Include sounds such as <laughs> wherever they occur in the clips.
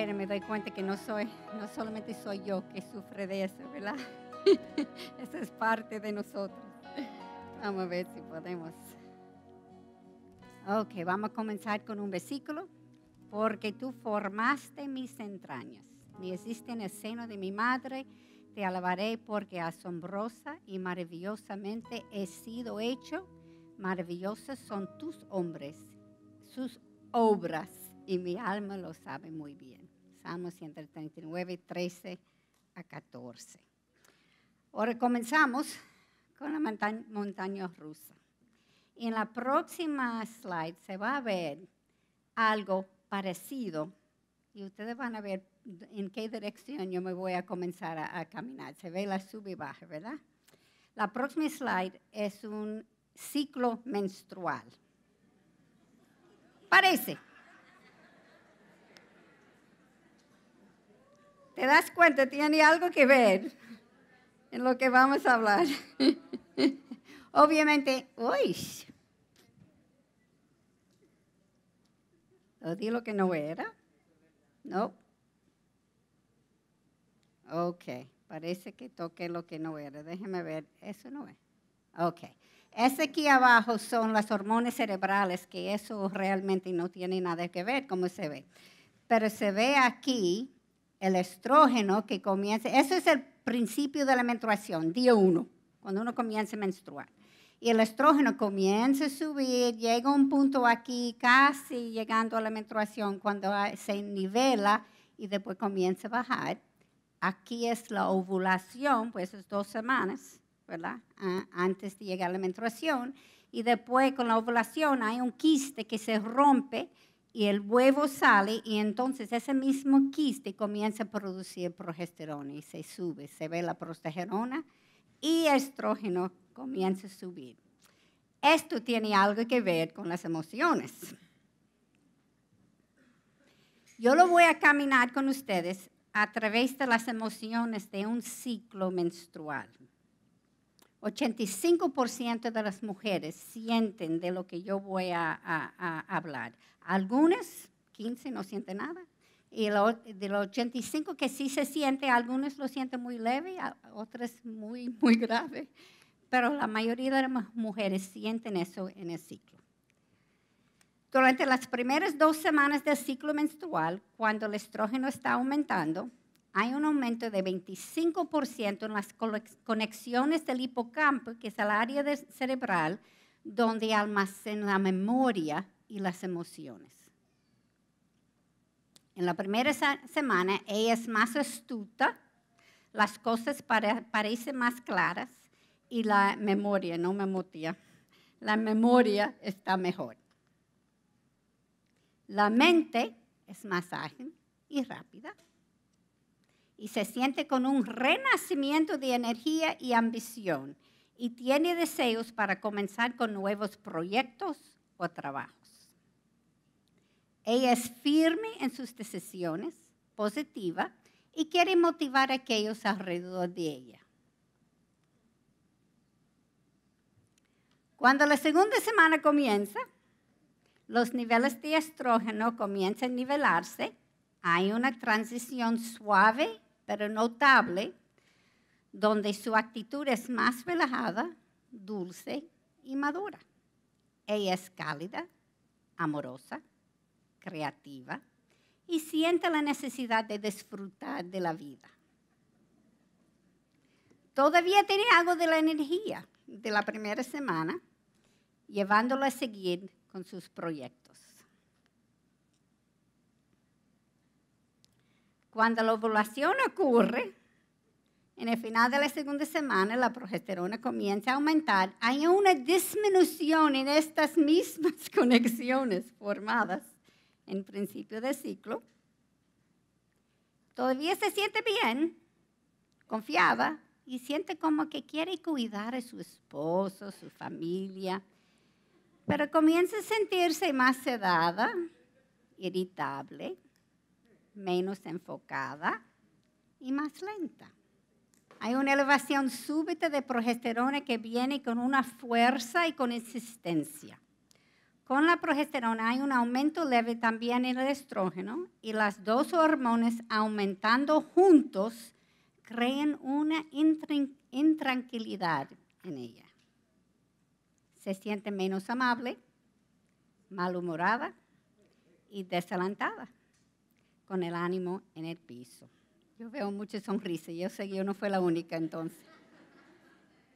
Pero me doy cuenta que no soy, no solamente soy yo que sufre de eso, ¿verdad? <laughs> eso es parte de nosotros. Vamos a ver si podemos. Ok, vamos a comenzar con un versículo. Porque tú formaste mis entrañas, me hiciste en el seno de mi madre, te alabaré porque asombrosa y maravillosamente he sido hecho. Maravillosas son tus hombres, sus obras, y mi alma lo sabe muy bien. Salmo y 13 a 14. Ahora comenzamos con la montaña rusa. En la próxima slide se va a ver algo parecido y ustedes van a ver en qué dirección yo me voy a comenzar a, a caminar. Se ve la sub y baja, ¿verdad? La próxima slide es un ciclo menstrual. Parece. ¿Te das cuenta? Tiene algo que ver en lo que vamos a hablar. <laughs> Obviamente, uy, oh, di lo que no era? No. Ok, parece que toqué lo que no era. Déjeme ver, eso no es. Ok. Ese aquí abajo son las hormonas cerebrales, que eso realmente no tiene nada que ver, como se ve. Pero se ve aquí el estrógeno que comienza, eso es el principio de la menstruación, día uno, cuando uno comienza a menstruar. Y el estrógeno comienza a subir, llega a un punto aquí casi llegando a la menstruación, cuando se nivela y después comienza a bajar. Aquí es la ovulación, pues es dos semanas, ¿verdad? Antes de llegar a la menstruación. Y después con la ovulación hay un quiste que se rompe, y el huevo sale y entonces ese mismo quiste comienza a producir progesterona y se sube, se ve la progesterona y estrógeno comienza a subir. Esto tiene algo que ver con las emociones. Yo lo voy a caminar con ustedes a través de las emociones de un ciclo menstrual. 85% de las mujeres sienten de lo que yo voy a, hablar. Algunas, 15, no sienten nada. Y de los 85 que sí se siente, algunos lo sienten muy leve, otras muy, <laughs> muy grave. Pero la mayoría de las mujeres sienten eso en el ciclo. Durante las primeras dos semanas del ciclo menstrual, cuando el estrógeno está aumentando, hay un aumento de 25% en las conexiones del hipocampo, que es el área cerebral donde almacena la memoria y las emociones. En la primera semana ella es más astuta, las cosas parecen más claras y la memoria, no memoria, la memoria está mejor. La mente es más ágil y rápida y se siente con un renacimiento de energía y ambición y tiene deseos para comenzar con nuevos proyectos o trabajos. Ella es firme en sus decisiones, positiva, y quiere motivar a aquellos alrededor de ella. Cuando la segunda semana comienza, los niveles de estrógeno comienzan a nivelarse, hay una transición suave pero notable, donde su actitud es más relajada, dulce y madura. Ella es cálida, amorosa, creativa y siente la necesidad de disfrutar de la vida. Todavía tiene algo de la energía de la primera semana, llevándola a seguir con sus proyectos. Cuando la ovulación ocurre, en el final de la segunda semana la progesterona comienza a aumentar. Hay una disminución en estas mismas <laughs> conexiones formadas en principio del ciclo. Todavía se siente bien, confiaba y siente como que quiere cuidar a su esposo, su familia, pero comienza a sentirse más sedada, irritable, menos enfocada y más lenta. Hay una elevación súbita de progesterona que viene con una fuerza y con insistencia. Con la progesterona hay un aumento leve también en el estrógeno y las dos hormonas aumentando juntos crean una intranquilidad en ella. Se siente menos amable, malhumorada y desalentada con el ánimo en el piso. Yo veo muchas sonrisas, yo sé que yo no fue la única entonces.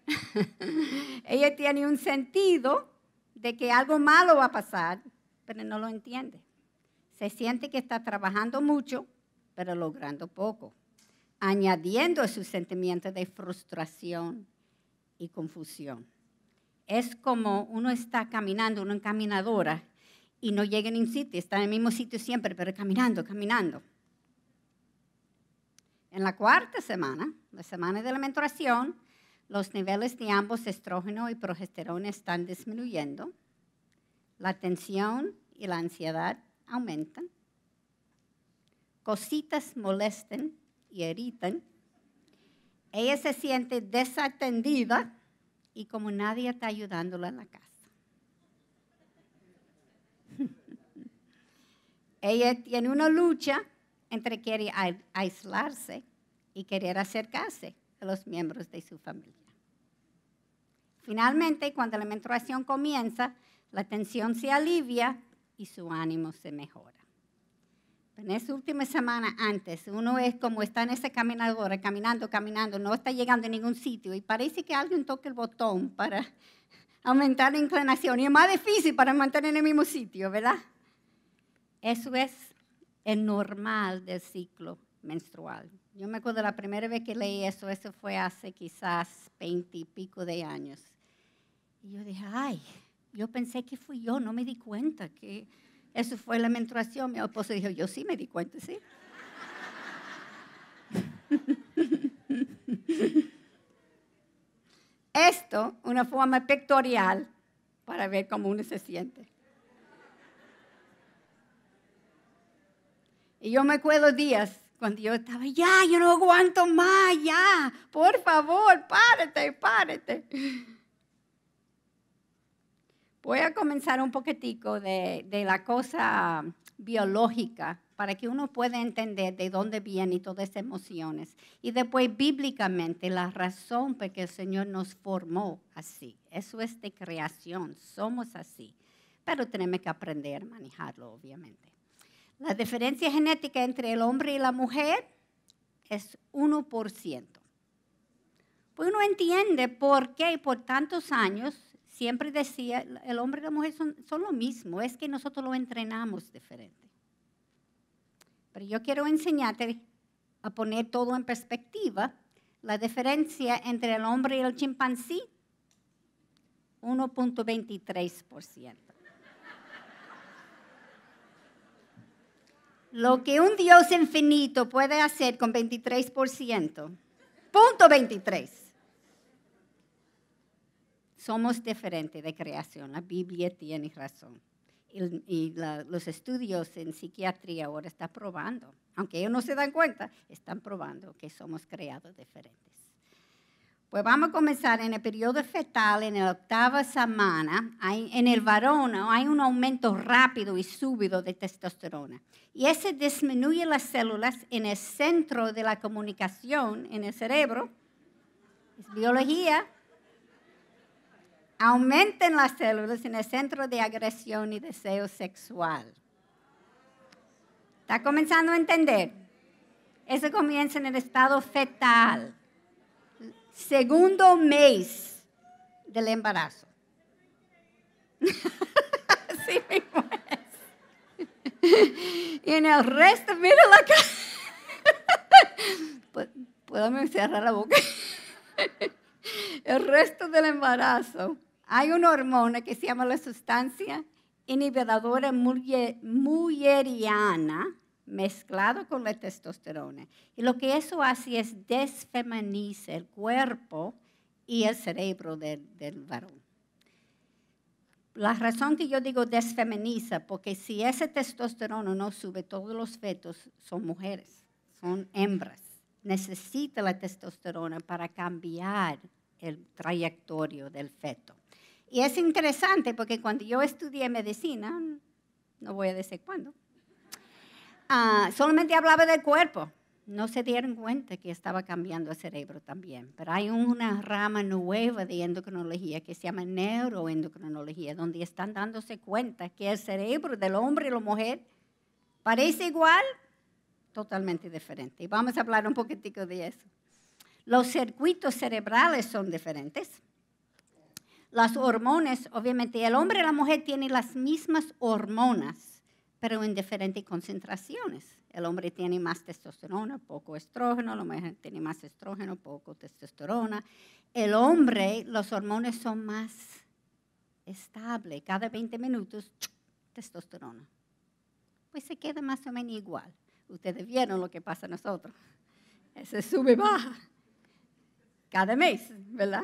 <laughs> Ella tiene un sentido de que algo malo va a pasar, pero no lo entiende. Se siente que está trabajando mucho, pero logrando poco, añadiendo a sus sentimientos de frustración y confusión. Es como uno está caminando, una caminadora, y no en un sitio, está en el mismo sitio siempre, pero caminando, caminando. En la cuarta semana, la semana de la menstruación, los niveles de ambos estrógeno y progesterona están disminuyendo, la tensión y la ansiedad aumentan, cositas molestan y irritan, ella se siente desatendida y como nadie está ayudándola en la casa. Ella tiene una lucha entre querer aislarse y querer acercarse a los miembros de su familia. Finalmente, cuando la menstruación comienza, la tensión se alivia y su ánimo se mejora. En esa última semana antes, uno es como está en esa caminadora, caminando, caminando, no está llegando a ningún sitio y parece que alguien toca el botón para <laughs> aumentar la inclinación y es más difícil para mantener en el mismo sitio, ¿verdad? Eso es el normal del ciclo menstrual. Yo me acuerdo la primera vez que leí eso, eso fue hace quizás veinte y pico de años. Y yo dije, ay, yo pensé que fui yo, no me di cuenta que eso fue la menstruación. Mi esposo dijo, yo sí me di cuenta, sí. <laughs> Esto, una forma pictorial para ver cómo uno se siente. Y yo me acuerdo días cuando yo estaba, ya, yo no aguanto más, ya, por favor, párate, párate. Voy a comenzar un poquitico de, la cosa biológica para que uno pueda entender de dónde vienen todas esas emociones. Y después bíblicamente la razón por que el Señor nos formó así. Eso es de creación, somos así. Pero tenemos que aprender a manejarlo, obviamente. La diferencia genética entre el hombre y la mujer es 1%. Pues uno entiende por qué por tantos años siempre decía, el hombre y la mujer son, son lo mismo, es que nosotros lo entrenamos diferente. Pero yo quiero enseñarte a poner todo en perspectiva, la diferencia entre el hombre y el chimpancé, 1.23%. Lo que un Dios infinito puede hacer con 23%. Punto 23. Somos diferentes de creación. La Biblia tiene razón. Y, los estudios en psiquiatría ahora están probando, aunque ellos no se dan cuenta, están probando que somos creados diferentes. Pues vamos a comenzar en el periodo fetal, en la octava semana, en el varón hay un aumento rápido y súbido de testosterona. Y ese disminuye las células en el centro de la comunicación, en el cerebro. Es biología. Aumentan las células en el centro de agresión y deseo sexual. ¿Está comenzando a entender? Eso comienza en el estado fetal segundo mes del embarazo. <laughs> Sí, mi Y en el resto, mira la cara. Puedo cerrar la boca. El resto del embarazo. Hay una hormona que se llama la sustancia inhibidora mulleriana mezclado con la testosterona. Y lo que eso hace es desfeminizar el cuerpo y el cerebro del, del varón. La razón que yo digo desfeminiza, porque si ese testosterona no sube, todos los fetos son mujeres, son hembras. Necesita la testosterona para cambiar el trayectorio del feto. Y es interesante porque cuando yo estudié medicina, no voy a decir cuándo, Ah, solamente hablaba del cuerpo. No se dieron cuenta que estaba cambiando el cerebro también. Pero hay una rama nueva de endocrinología que se llama neuroendocrinología, donde están dándose cuenta que el cerebro del hombre y la mujer parece igual, totalmente diferente. Y vamos a hablar un poquitico de eso. Los circuitos cerebrales son diferentes. Las hormonas, obviamente, el hombre y la mujer tienen las mismas hormonas pero en diferentes concentraciones. El hombre tiene más testosterona, poco estrógeno, la mujer tiene más estrógeno, poco testosterona. El hombre, los hormones son más estables, cada 20 minutos, testosterona. Pues se queda más o menos igual. Ustedes vieron lo que pasa a nosotros. Se sube, y baja, cada mes, ¿verdad?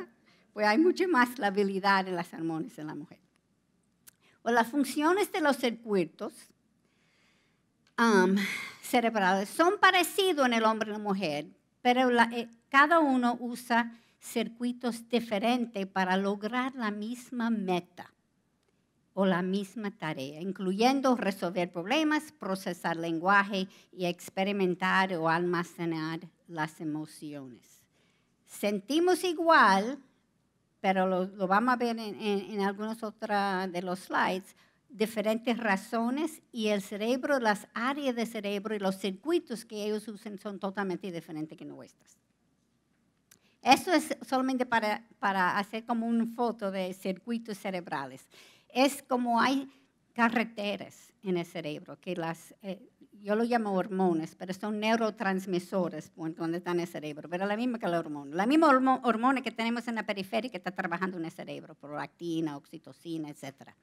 Pues hay mucho más labilidad en las hormonas en la mujer. O pues las funciones de los circuitos cerebrales um, son parecidos en el hombre y la mujer, pero eh, cada uno usa circuitos diferentes para lograr la misma meta o la misma tarea, incluyendo resolver problemas, procesar lenguaje y experimentar o almacenar las emociones. Sentimos igual, pero lo, vamos a ver en, en algunos otros de los slides, diferentes razones y el cerebro, las áreas de cerebro y los circuitos que ellos usan son totalmente diferentes que nuestras. Esto es solamente para, para hacer como una foto de circuitos cerebrales. Es como hay carreteras en el cerebro, que las, eh, yo lo llamo hormonas, pero son neurotransmisores donde están en el cerebro, pero la misma que la hormona. La misma hormona que tenemos en la periferia que está trabajando en el cerebro, prolactina, oxitocina, etcétera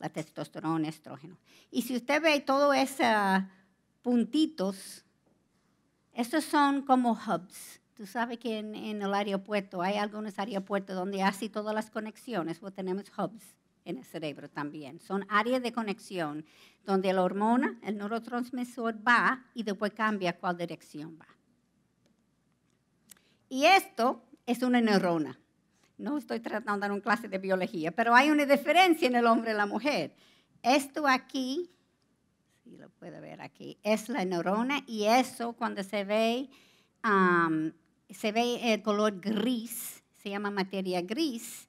la testosterona, estrógeno. Y si usted ve todos ah, esos puntitos, estos son como hubs. Tú sabes que en, el aeropuerto hay algunos aeropuertos donde hace todas las conexiones, pues tenemos hubs en el cerebro también. Son áreas de conexión donde la hormona, el neurotransmisor va y después cambia cuál dirección va. Y esto es una neurona. No estoy tratando de dar una clase de biología, pero hay una diferencia en el hombre y la mujer. Esto aquí, si lo puede ver aquí, es la neurona y eso cuando se ve, um, se ve el color gris, se llama materia gris,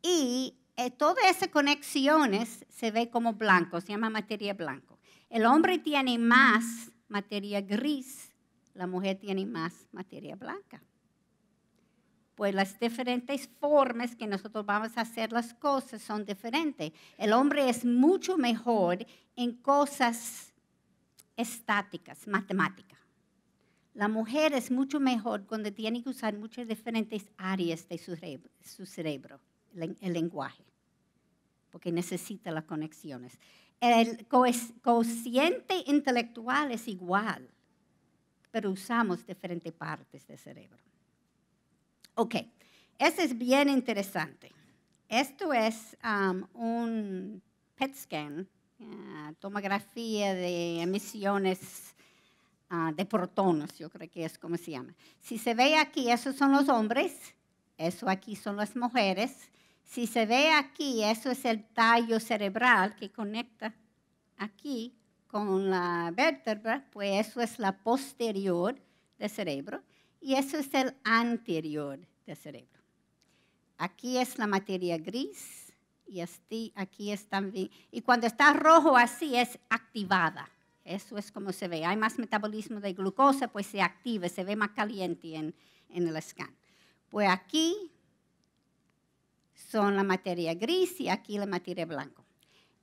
y eh, todas esas conexiones se ve como blanco, se llama materia blanca. El hombre tiene más materia gris, la mujer tiene más materia blanca pues las diferentes formas que nosotros vamos a hacer las cosas son diferentes. El hombre es mucho mejor en cosas estáticas, matemáticas. La mujer es mucho mejor cuando tiene que usar muchas diferentes áreas de su cerebro, el, lenguaje, porque necesita las conexiones. El cociente intelectual es igual, pero usamos diferentes partes del cerebro. Ok, eso es bien interesante. Esto es um, un PET scan, ah, tomografía de emisiones ah, de protonos, yo creo que es como se llama. Si se ve aquí, esos son los hombres, eso aquí son las mujeres. Si se ve aquí, eso es el tallo cerebral que conecta aquí con la vértebra, pues eso es la posterior del cerebro. Y eso es el anterior del cerebro. Aquí es la materia gris y aquí es también. Y cuando está rojo así es activada. Eso es como se ve. Hay más metabolismo de glucosa, pues se activa, se ve más caliente en, el scan. Pues aquí son la materia gris y aquí la materia blanca.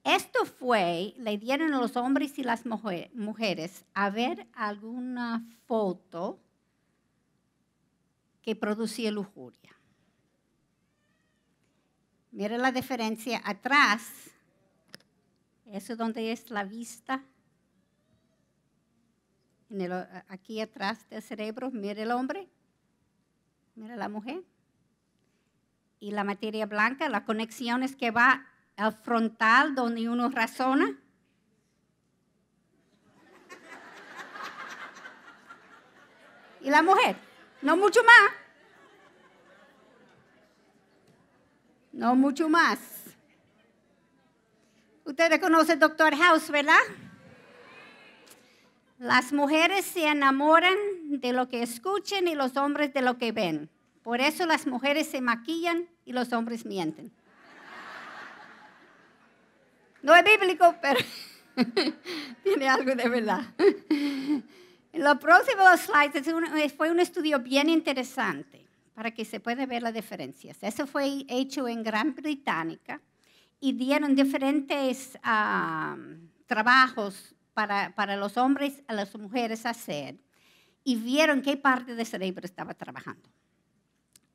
Esto fue, le dieron a los hombres y las mujeres a ver alguna foto que producía lujuria. Mira la diferencia atrás, eso donde es la vista, aquí atrás del cerebro, mira el hombre, mira la mujer. Y la materia blanca, conexión es que va al frontal donde uno razona. Y la mujer. No mucho más. No mucho más. Ustedes conocen Doctor House, ¿verdad? Las mujeres se enamoran de lo que escuchan y los hombres de lo que ven. Por eso las mujeres se maquillan y los hombres mienten. No es bíblico, pero <laughs> tiene algo de verdad. Los próximo slide fue un estudio bien interesante para que se pueda ver las diferencias. Eso fue hecho en Gran Británica y dieron diferentes trabajos para, para, los hombres a las mujeres hacer y vieron qué parte del cerebro estaba trabajando.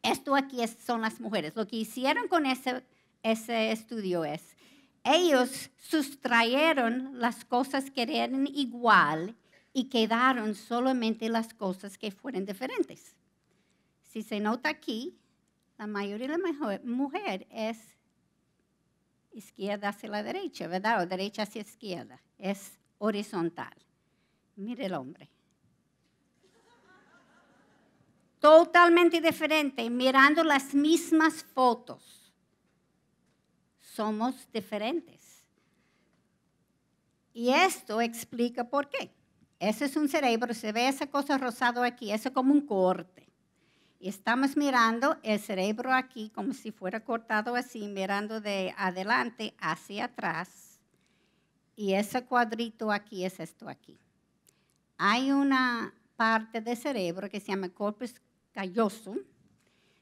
Esto aquí son las mujeres. Lo que hicieron con ese, ese estudio es, ellos sustrayeron las cosas que eran igual y quedaron solamente las cosas que fueron diferentes. Si se nota aquí, la mayoría de la mujer es izquierda hacia la derecha, ¿verdad? O derecha hacia izquierda. Es horizontal. Mire el hombre. Totalmente diferente, mirando las mismas fotos. Somos diferentes. Y esto explica por qué. Ese es un cerebro, se ve esa cosa rosado aquí, eso es como un corte. Y estamos mirando el cerebro aquí como si fuera cortado así, mirando de adelante hacia atrás. Y ese cuadrito aquí es esto aquí. Hay una parte del cerebro que se llama corpus calloso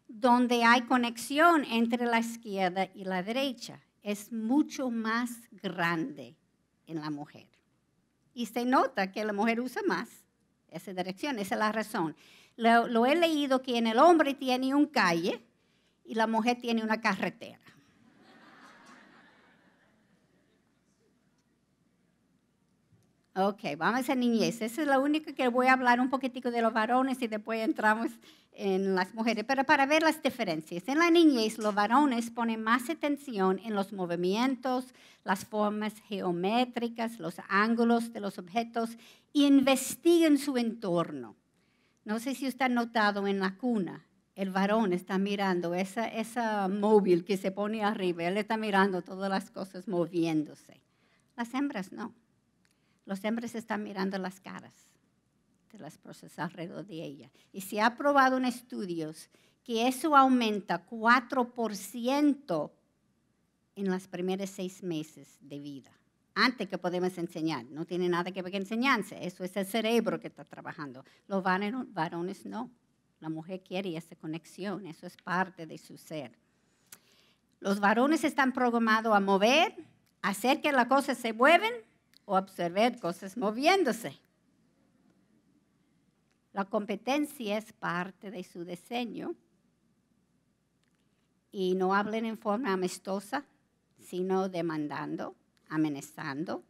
donde hay conexión entre la izquierda y la derecha. Es mucho más grande en la mujer. Y se nota que la mujer usa más esa dirección, esa es la razón. Lo, he leído que en el hombre tiene un calle y la mujer tiene una carretera. Ok, vamos a niñez. Esa es la única que voy a hablar un poquitico de los varones y después entramos en las mujeres, pero para ver las diferencias. En la niñez, los varones ponen más atención en los movimientos, las formas geométricas, los ángulos de los objetos y investigan su entorno. No sé si usted ha notado en la cuna, el varón está mirando esa, esa móvil que se pone arriba, él está mirando todas las cosas moviéndose. Las hembras no los hombres están mirando las caras de las personas alrededor de ella. Y se ha probado en estudios que eso aumenta 4% en los primeros seis meses de vida. Antes que podemos enseñar, no tiene nada que ver con enseñanza, eso es el cerebro que está trabajando. Los varones no, la mujer quiere esa conexión, eso es parte de su ser. Los varones están programados a mover, hacer que las cosas se mueven o observar cosas moviéndose. La competencia es parte de su diseño y no hablen en forma amistosa, sino demandando, amenazando,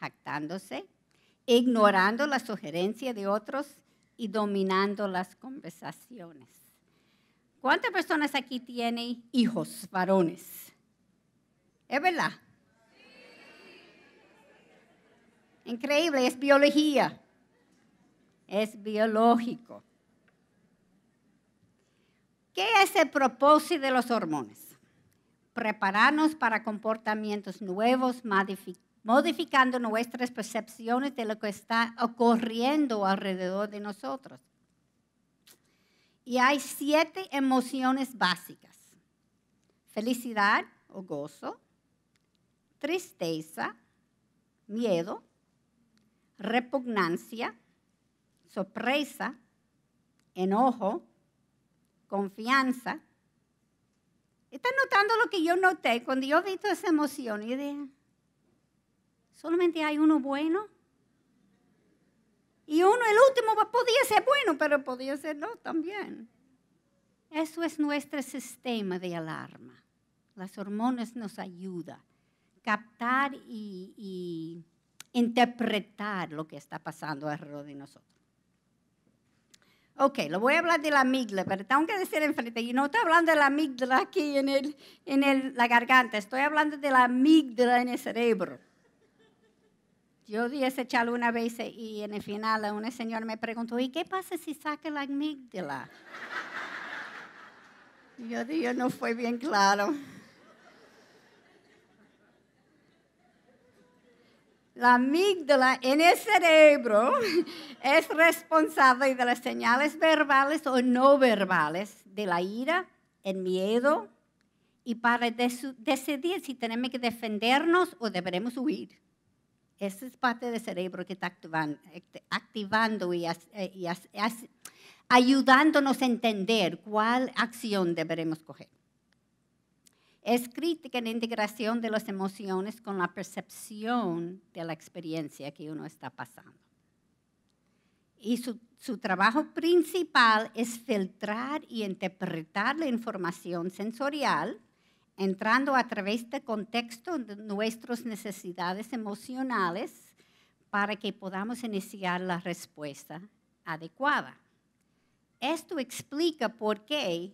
jactándose, ignorando la sugerencia de otros y dominando las conversaciones. ¿Cuántas personas aquí tienen hijos varones? Es verdad. Increíble, es biología. Es biológico. ¿Qué es el propósito de los hormones? Prepararnos para comportamientos nuevos, modificando nuestras percepciones de lo que está ocurriendo alrededor de nosotros. Y hay siete emociones básicas. Felicidad o gozo, tristeza, miedo, repugnancia, sorpresa, enojo, confianza. ¿Están notando lo que yo noté cuando yo vi toda esa emoción? solamente hay uno bueno. Y uno, el último, pues, podía ser bueno, pero podía ser no también. Eso es nuestro sistema de alarma. Las hormonas nos ayudan a captar y interpretar lo que está pasando alrededor de nosotros. Ok, lo voy a hablar de la amígdala, pero tengo que decir enfrente, y no estoy hablando de la amígdala aquí en, el, en el, la garganta, estoy hablando de la amígdala en el cerebro. Yo di ese chalo una vez y en el final una señora me preguntó, ¿y qué pasa si saca la amígdala? yo dije, no fue bien claro. La amígdala en el cerebro <laughs> es responsable de las señales verbales o no verbales de la ira, el miedo, y para decidir si tenemos que defendernos o deberemos huir. Esa es parte del cerebro que está este, activando, y eh, ayudándonos a entender cuál acción deberemos coger es crítica en la integración de las emociones con la percepción de la experiencia que uno está pasando. Y su, su, trabajo principal es filtrar y interpretar la información sensorial, entrando a través del contexto de nuestras necesidades emocionales para que podamos iniciar la respuesta adecuada. Esto explica por qué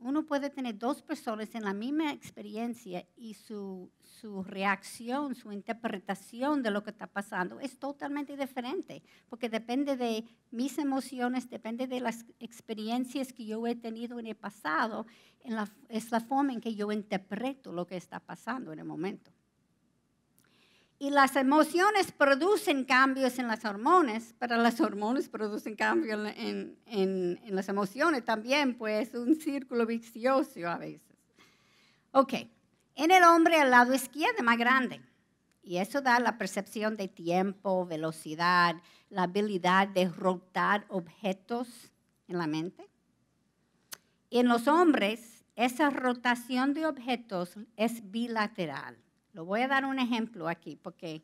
uno puede tener dos personas en la misma experiencia y su, su, reacción, su interpretación de lo que está pasando es totalmente diferente, porque depende de mis emociones, depende de las experiencias que yo he tenido en el pasado, en la, es la forma en que yo interpreto lo que está pasando en el momento. Y las emociones producen cambios en las hormonas, pero las hormonas producen cambios en, las emociones también, pues un círculo vicioso a veces. Ok, en el hombre el lado izquierdo más grande, y eso da la percepción de tiempo, velocidad, la habilidad de rotar objetos en la mente. Y en los hombres, esa rotación de objetos es bilateral lo voy a dar un ejemplo aquí, porque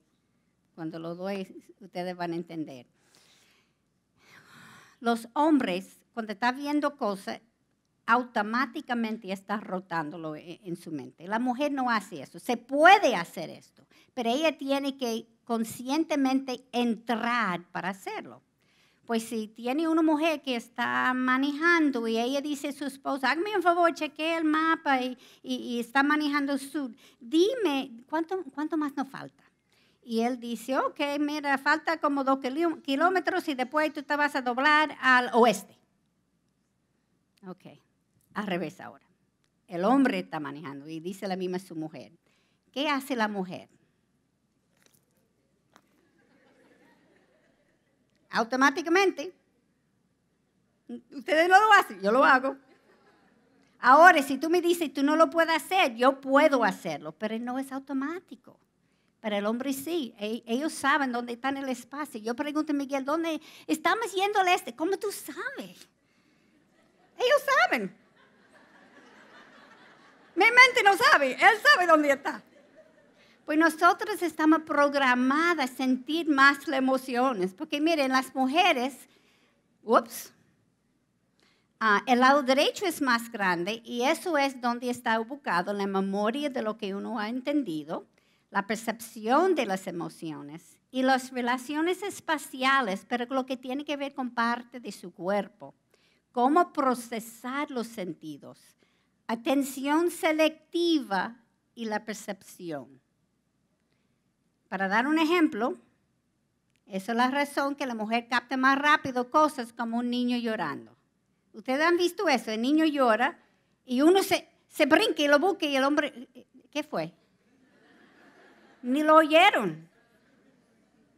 cuando lo doy ustedes van a entender. Los hombres, cuando están viendo cosas, automáticamente están rotándolo e, en su mente. La mujer no hace eso. Se puede hacer esto, pero ella tiene que conscientemente entrar para hacerlo. Pues si tiene una mujer que está manejando y ella dice a su esposa, hazme un favor, chequee el mapa y, está manejando sur, dime, ¿cuánto, ¿cuánto más nos falta? Y él dice, ok, mira, falta como dos kilómetros y después tú te vas a doblar al oeste. Ok, al revés ahora. El hombre está manejando y dice la misma su mujer. ¿Qué hace la mujer? automáticamente. Ustedes no lo hacen, yo lo hago. Ahora, si tú me dices, tú no lo puedes hacer, yo puedo hacerlo, pero no es automático. Para el hombre sí, e-, ellos saben dónde está en el espacio. Yo pregunto a Miguel, ¿dónde estamos yendo al este? ¿Cómo tú sabes? Ellos saben. Mi mente no sabe, él sabe dónde está. Pues nosotros estamos programadas a sentir más las emociones, porque miren, las mujeres, ups, ah, el lado derecho es más grande y eso es donde está ubicado la memoria de lo que uno ha entendido, la percepción de las emociones y las relaciones espaciales, pero lo que tiene que ver con parte de su cuerpo, cómo procesar los sentidos, atención selectiva y la percepción. Para dar un ejemplo, esa es la razón que la mujer capta más rápido cosas como un niño llorando. Ustedes han visto eso, el niño llora y uno se, se brinca y lo busca y el hombre, ¿qué fue? Ni lo oyeron.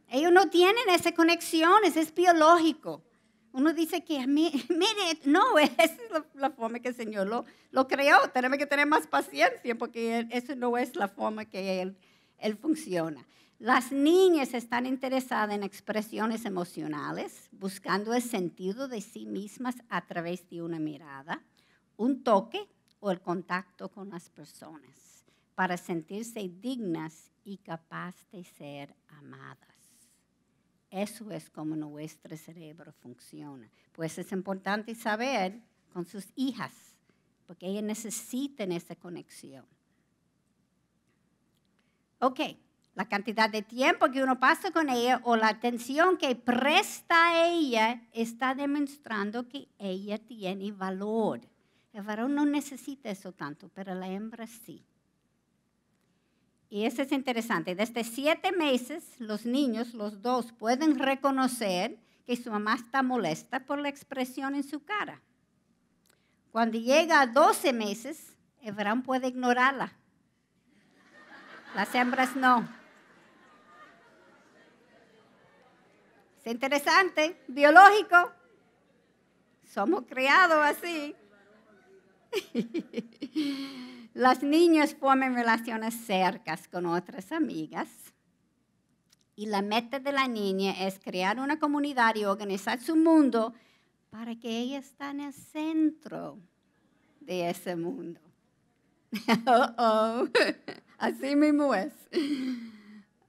Ellos no tienen conexión, eso es biológico. Uno dice que, mire, no, <laughs> esa es la, forma que el Señor lo, lo creó. Tenemos que tener más paciencia porque esa no es la forma que Él él funciona. Las niñas están interesadas en expresiones emocionales, buscando el sentido de sí mismas a través de una mirada, un toque o el contacto con las personas para sentirse dignas y capaces de ser amadas. Eso es como nuestro cerebro funciona. Pues es importante saber con sus hijas, porque ellas necesitan esa conexión. Ok, la cantidad de tiempo que uno pasa con ella o la atención que presta a ella está demostrando que ella tiene valor. El varón no necesita eso tanto, pero la hembra sí. Y eso es interesante. Desde siete meses, los niños, los dos, pueden reconocer que su mamá está molesta por la expresión en su cara. Cuando llega a doce meses, el varón puede ignorarla las hembras no. Es interesante, biológico. Somos criados así. <laughs> Las niñas forman relaciones cercas con otras amigas. Y la meta de la niña es crear una comunidad y organizar su mundo para que ella esté en el centro de ese mundo. <laughs> -oh. oh. Así mismo es.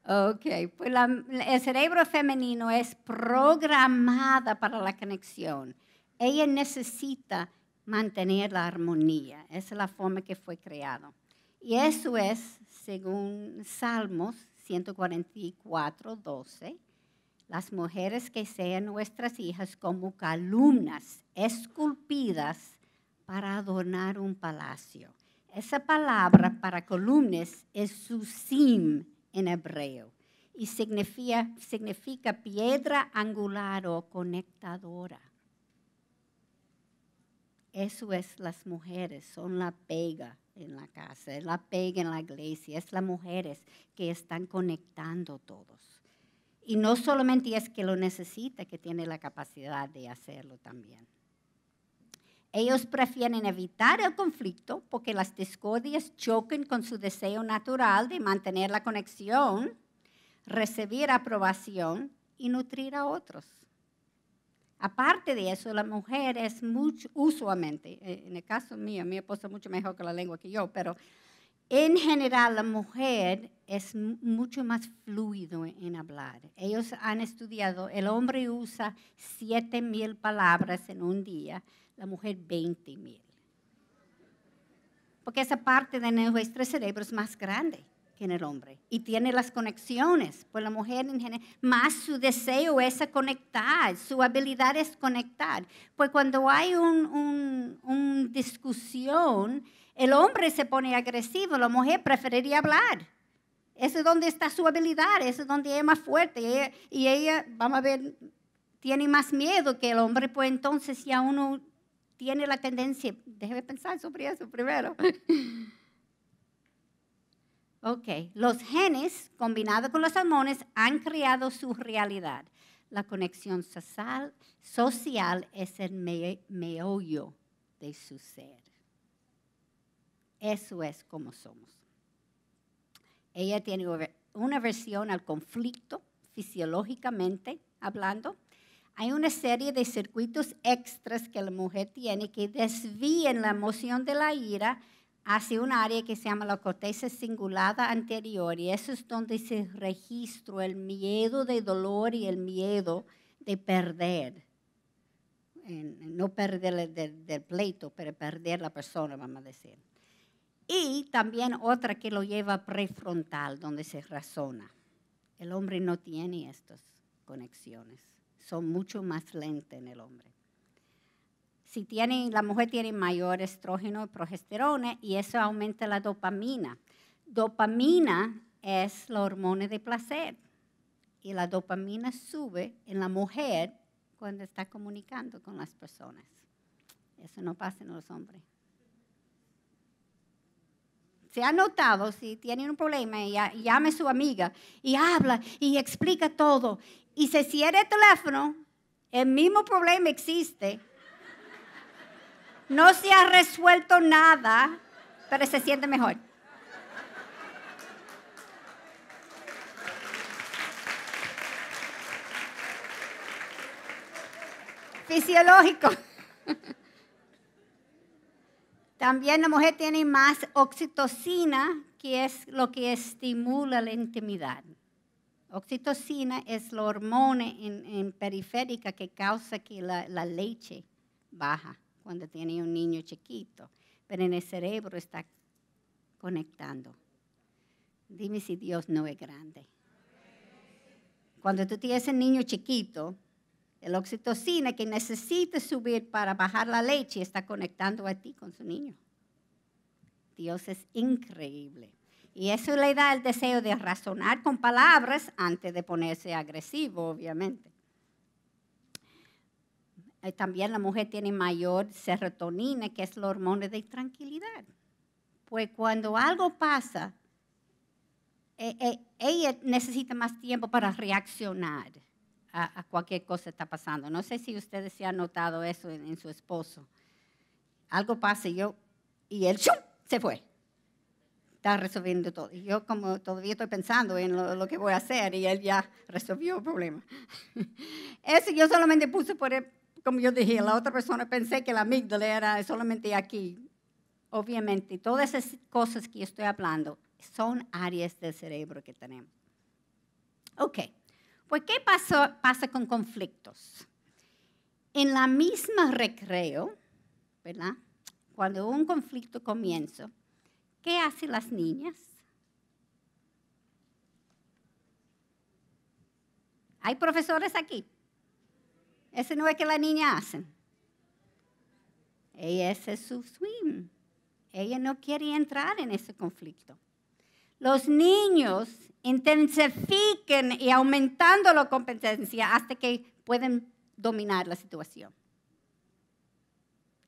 Ok, pues el cerebro femenino es programada para la conexión. Ella necesita mantener la armonía. Esa es la forma que fue creado. Y eso es, según Salmos 144, 12, las mujeres que sean nuestras hijas como columnas esculpidas para adornar un palacio. Esa palabra para columnas es sim en hebreo y significa, significa piedra angular o conectadora. Eso es las mujeres, son la pega en la casa, es la pega en la iglesia, es las mujeres que están conectando todos. Y no solamente es que lo necesita, que tiene la capacidad de hacerlo también. Ellos prefieren evitar el conflicto porque las discordias choquen con su deseo natural de mantener la conexión, recibir aprobación y nutrir a otros. Aparte de eso, la mujer es mucho, usualmente, eh, en el caso mío, mi esposo es mucho mejor con la lengua que yo, pero en general la mujer es mucho más fluido en hablar. Ellos han estudiado, el hombre usa 7.000 palabras en un día, la mujer 20 mil. Porque esa parte de nuestro cerebro es más grande que en el hombre y tiene las conexiones. Pues la mujer en general, más su deseo es conectar, su habilidad es conectar. Pues cuando hay una un, discusión, el hombre se pone agresivo, la mujer preferiría hablar. Eso es donde está su habilidad, eso es donde es más fuerte. Y ella, y ella, vamos a ver, tiene más miedo que el hombre, pues entonces ya uno tiene la tendencia, déjeme pensar sobre eso primero. <laughs> ok, los genes combinados con los salmones, han creado su realidad. La conexión social, es el meollo de su ser. Eso es como somos. Ella tiene una versión al conflicto, fisiológicamente hablando, hay una serie de circuitos extras que la mujer tiene que desvíen la emoción de la ira hacia un área que se llama la corteza cingulada anterior y eso es donde se registra el miedo de dolor y el miedo de perder. No perder el pleito, pero perder la persona, vamos a decir. Y también otra que lo lleva prefrontal, donde se razona. El hombre no tiene estas conexiones son mucho más lentes en el hombre. Si tienen, la mujer tiene mayor estrógeno y progesterona y eso aumenta la dopamina. Dopamina es la hormona de placer y la dopamina sube en la mujer cuando está comunicando con las personas. Eso no pasa en los hombres se ha notado, si tiene un problema, y llame a su amiga y habla y explica todo. Y se cierra el teléfono, el mismo problema existe. No se ha resuelto nada, pero se siente mejor. Fisiológico. <laughs> También la mujer tiene más oxitocina, que es lo que estimula la intimidad. Oxitocina es la hormona en, periférica que causa que la, la, leche baja cuando tiene un niño chiquito, pero en el cerebro está conectando. Dime si Dios no es grande. Cuando tú tienes un niño chiquito, el oxitocina que necesita subir para bajar la leche está conectando a ti con su niño. Dios es increíble. Y eso le da el deseo de razonar con palabras antes de ponerse agresivo, obviamente. Eh, también la mujer tiene mayor serotonina, que es la hormona de tranquilidad. Pues cuando algo pasa, eh, eh, ella necesita más tiempo para reaccionar a, cualquier cosa está pasando. No sé si ustedes se han notado eso en, su esposo. Algo pasa y yo, y él se fue. Está resolviendo todo. Y yo como todavía estoy pensando en lo, que voy a hacer y él ya resolvió el problema. <laughs> eso yo solamente puse por, el, como yo dije, la otra persona pensé que la amígdala era solamente aquí. Obviamente, todas esas cosas que estoy hablando son áreas del cerebro que tenemos. Ok. Pues, ¿qué pasó, pasa con conflictos? En la misma recreo, ¿verdad? Cuando un conflicto comienza, ¿qué hacen las niñas? ¿Hay profesores aquí? Ese no es que la niña hacen. Ella es su swim. Ella no quiere entrar en ese conflicto los niños intensifiquen y aumentando la competencia hasta que pueden dominar la situación.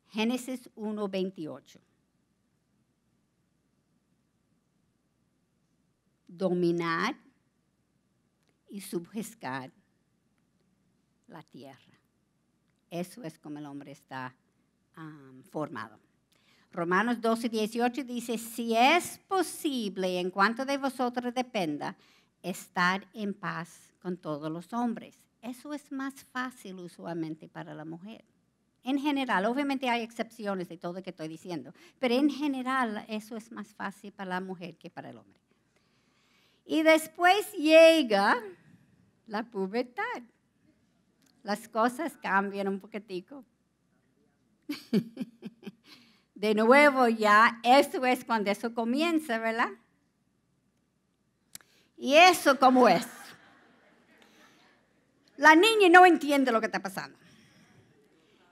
Génesis 1:28. Dominar y subjuzgar la tierra. Eso es como el hombre está ah, formado. Romanos 12, 18 dice, si es posible, en cuanto de vosotros dependa, estar en paz con todos los hombres. Eso es más fácil usualmente para la mujer. En general, obviamente hay excepciones de todo lo que estoy diciendo, pero en general eso es más fácil para la mujer que para el hombre. Y después llega la pubertad. Las cosas cambian un poquitico. <laughs> de nuevo ya, eso es cuando eso comienza, ¿verdad? ¿Y eso cómo es? La niña no entiende lo que está pasando.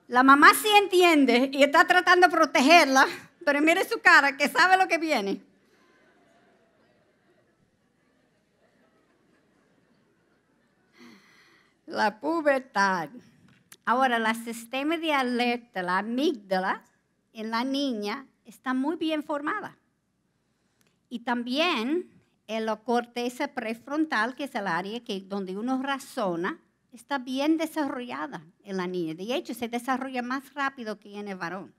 La mamá sí entiende y está tratando de protegerla, pero mire su cara que sabe lo que viene. La pubertad. Ahora, el sistema de alerta, la amígdala, en la niña está muy bien formada. Y también en la corteza prefrontal, que es el área que, donde uno razona, está bien desarrollada en la niña. De hecho, se desarrolla más rápido que en el varón.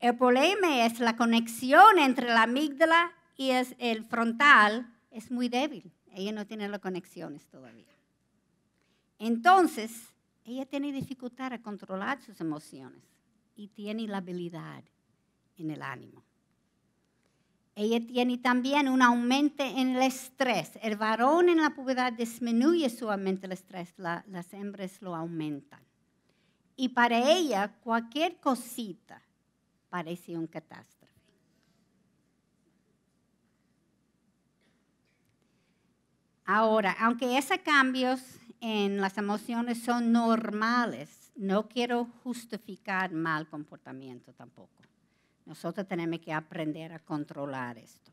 El problema es la conexión entre la amígdala y el frontal es muy débil. Ella no tiene las conexiones todavía. Entonces, ella tiene dificultad a controlar sus emociones y tiene la habilidad en el ánimo. Ella tiene también un aumento en el estrés. El varón en la pubertad disminuye su aumento el estrés, las hembras lo aumentan. Y para ella cualquier cosita parece un catástrofe. Ahora, aunque esos cambios en las emociones son normales, no quiero justificar mal comportamiento tampoco. Nosotros tenemos que aprender a controlar esto.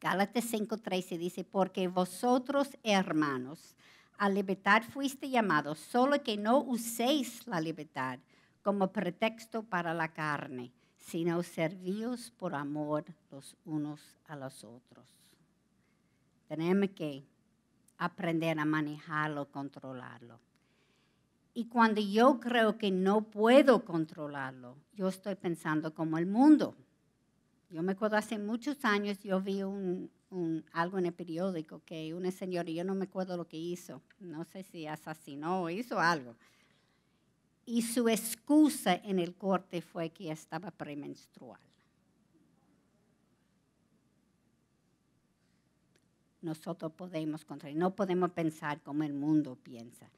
Gálatas 5:13 dice, porque vosotros hermanos, a libertad fuiste llamados, solo que no uséis la libertad como pretexto para la carne, sino servíos por amor los unos a los otros. Tenemos que aprender a manejarlo, controlarlo. Y cuando yo creo que no puedo controlarlo, yo estoy pensando como el mundo. Yo me acuerdo hace muchos años, yo vi un, algo en el periódico que una señora, yo no me acuerdo lo que hizo, no sé si asesinó o hizo algo. Y su excusa en el corte fue que estaba premenstrual. Nosotros podemos controlar, no podemos pensar como el mundo piensa.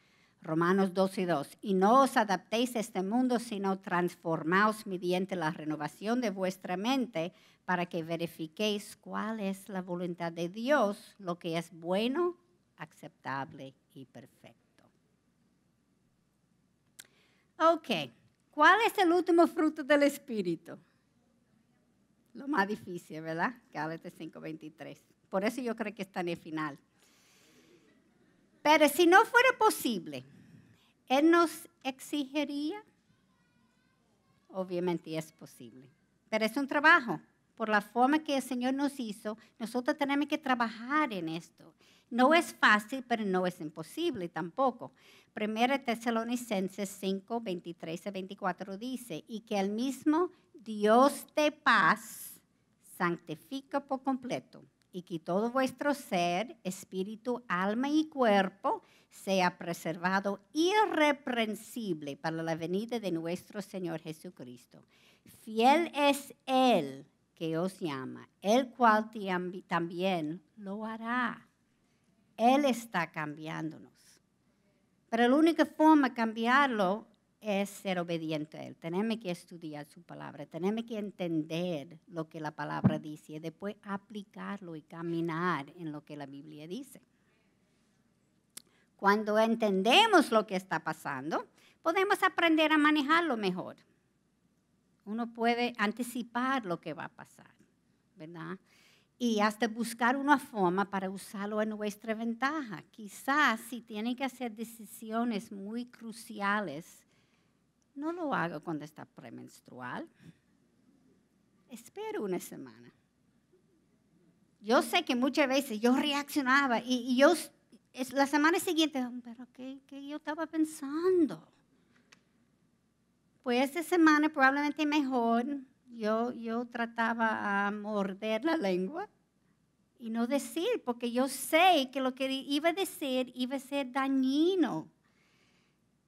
Romanos y 2. Y no os adaptéis a este mundo, sino transformaos mediante la renovación de vuestra mente para que verifiquéis cuál es la voluntad de Dios, lo que es bueno, aceptable y perfecto. Ok, ¿cuál es el último fruto del Espíritu? Lo más difícil, ¿verdad? Gálatas 5:23. Por eso yo creo que está en el final. Pero si no fuera posible, Él nos exigiría. Obviamente es posible, pero es un trabajo. Por la forma que el Señor nos hizo, nosotros tenemos que trabajar en esto. No es fácil, pero no es imposible tampoco. Primera Tesalonicenses 5, 23 a 24 dice, y que el mismo Dios de paz santifica por completo y que todo vuestro ser, espíritu, alma y cuerpo sea preservado irreprensible para la venida de nuestro Señor Jesucristo. Fiel es Él que os llama, el cual también lo hará. Él está cambiándonos. Pero la única forma de cambiarlo es ser obediente a Él. Tenemos que estudiar su palabra, tenemos que entender lo que la palabra dice y después aplicarlo y caminar en lo que la Biblia dice. Cuando entendemos lo que está pasando, podemos aprender a manejarlo mejor. Uno puede anticipar lo que va a pasar, ¿verdad? Y hasta buscar una forma para usarlo a nuestra ventaja. Quizás si tienen que hacer decisiones muy cruciales, no lo hago cuando está premenstrual. Espero una semana. Yo sé que muchas veces yo reaccionaba y, yo es, la semana siguiente, pero ¿qué, yo estaba pensando? Pues esta semana probablemente mejor, yo, yo trataba a morder la lengua y no decir, porque yo sé que lo que iba a decir iba a ser dañino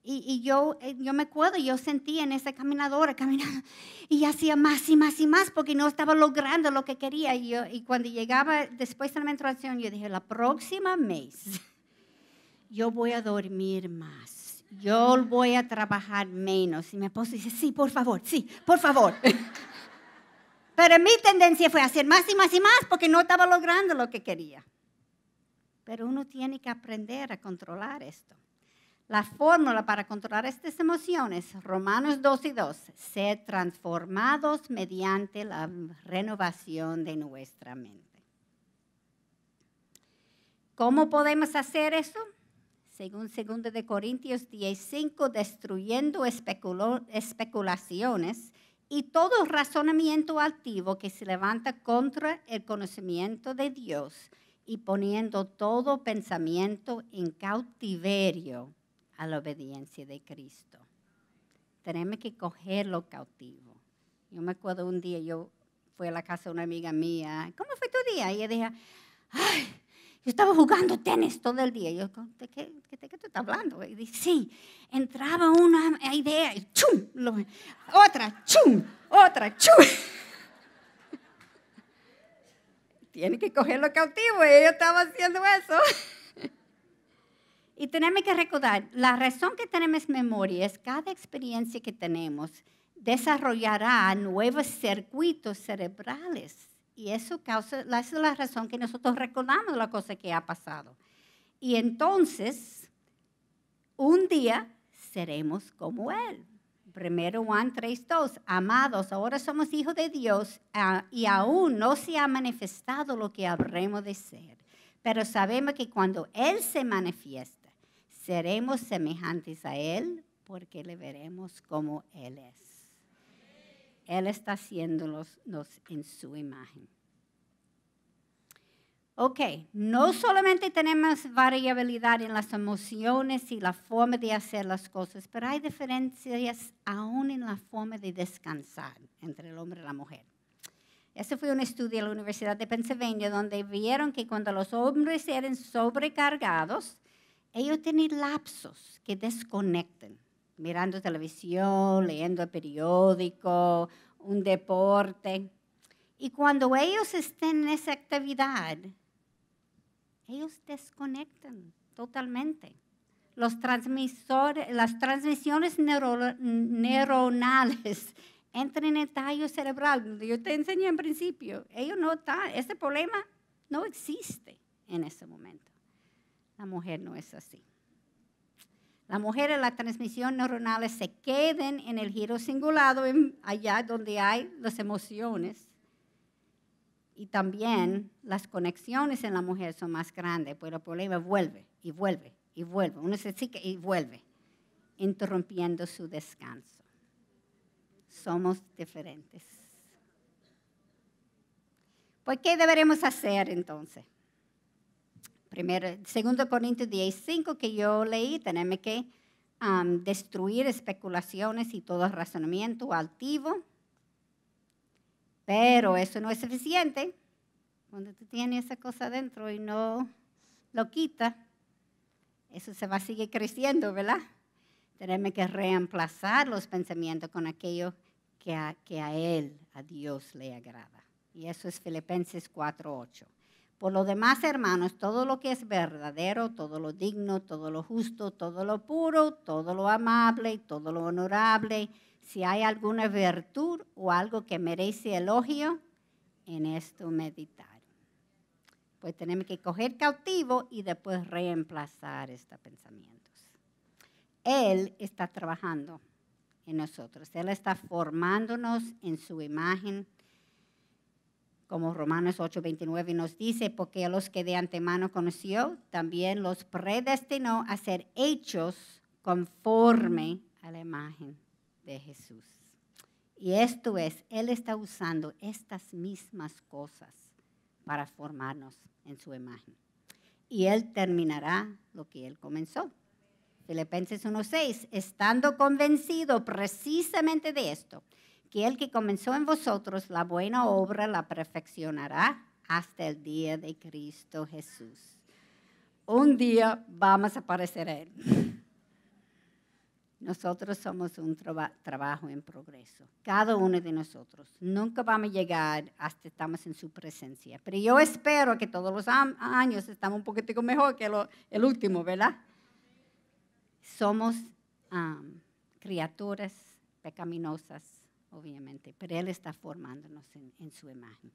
y, yo, eh, yo me acuerdo, yo sentía en esa caminadora, <laughs> caminando, y hacía más y más y más porque no estaba logrando lo que quería. Y, yo, y cuando llegaba después de la menstruación, yo dije, la próxima mes, <laughs> yo voy a dormir más, yo voy a trabajar menos. Y mi esposo dice, sí, por favor, sí, por favor. <laughs> Pero mi tendencia fue hacer más y más y más porque no estaba logrando lo que quería. Pero uno tiene que aprender a controlar esto. La fórmula para controlar estas emociones, Romanos 2 y 2, ser transformados mediante la renovación de nuestra mente. ¿Cómo podemos hacer eso? Según 2 de Corintios 10:5, destruyendo especulaciones y todo razonamiento altivo que se levanta contra el conocimiento de Dios y poniendo todo pensamiento en cautiverio a la obediencia de Cristo. Tenemos que cogerlo cautivo. Yo me acuerdo un día, yo fui a la casa de una amiga mía, ¿cómo fue tu día? Y ella dijo, ay, yo estaba jugando tenis todo el día. yo, ¿de qué, tú estás hablando? Y dice, sí, entraba una idea y chum, otra, chum, otra, chum. <laughs> Tiene que cogerlo cautivo y yo estaba haciendo eso. <laughs> Y tenemos que recordar, la razón que tenemos memoria es cada experiencia que tenemos desarrollará nuevos circuitos cerebrales. Y eso causa, esa es la razón que nosotros recordamos la cosa que ha pasado. Y entonces, un día seremos como Él. Primero Juan 3.2, amados, ahora somos hijos de Dios ah, y aún no se ha manifestado lo que habremos de ser. Pero sabemos que cuando Él se manifiesta, seremos semejantes a Él porque le veremos como Él es. Él está haciéndonos en su imagen. Ok, no solamente tenemos variabilidad en las emociones y la forma de hacer las cosas, pero hay diferencias aún en la forma de descansar entre el hombre y la mujer. Ese fue un estudio en la Universidad de Pennsylvania donde vieron que cuando los hombres eran sobrecargados, ellos tienen lapsos que desconectan, mirando televisión, leyendo el periódico, un deporte. Y cuando ellos estén en esa actividad, ellos desconectan totalmente. las transmisiones neuronales <laughs> entran en el tallo cerebral. Yo te enseñé en principio, ellos no ese problema no existe en ese momento. La mujer no es así. La mujer en la transmisión neuronal se queden en el giro cingulado, allá donde hay las emociones. Y también las conexiones en la mujer son más grandes, pero el problema vuelve y vuelve y vuelve. Uno se sigue y vuelve, interrumpiendo su descanso. Somos diferentes. Pues, ¿qué deberemos hacer entonces? segundo Corintios 10, 5 que yo leí, tenemos que destruir especulaciones y todo razonamiento altivo. Pero eso no es suficiente. Cuando tú tienes esa cosa dentro y no lo quitas, eso se va a seguir creciendo, ¿verdad? Tenemos que reemplazar los pensamientos con aquello que a, que a Él, a Dios, le agrada. Y eso es Filipenses 4.8. Por lo demás, hermanos, todo lo que es verdadero, todo lo digno, todo lo justo, todo lo puro, todo lo amable, todo lo honorable, si hay alguna virtud o algo que merece elogio, en esto meditar. Pues tenemos que coger cautivo y después reemplazar estos pensamientos. Él está trabajando en nosotros, Él está formándonos en su imagen como Romanos 8:29 nos dice, porque a los que de antemano conoció, también los predestinó a ser hechos conforme a la imagen de Jesús. Y esto es, Él está usando estas mismas cosas para formarnos en su imagen. Y Él terminará lo que Él comenzó. Filipenses 1:6, estando convencido precisamente de esto, que el que comenzó en vosotros la buena obra la perfeccionará hasta el día de Cristo Jesús. Un día vamos a aparecer a Él. Nosotros somos un trabajo en progreso, cada uno de nosotros. Nunca vamos a llegar hasta estamos en su presencia. Pero yo espero que todos los años estamos un poquitico mejor que el último, ¿verdad? Somos criaturas pecaminosas obviamente, pero Él está formándonos en, su imagen.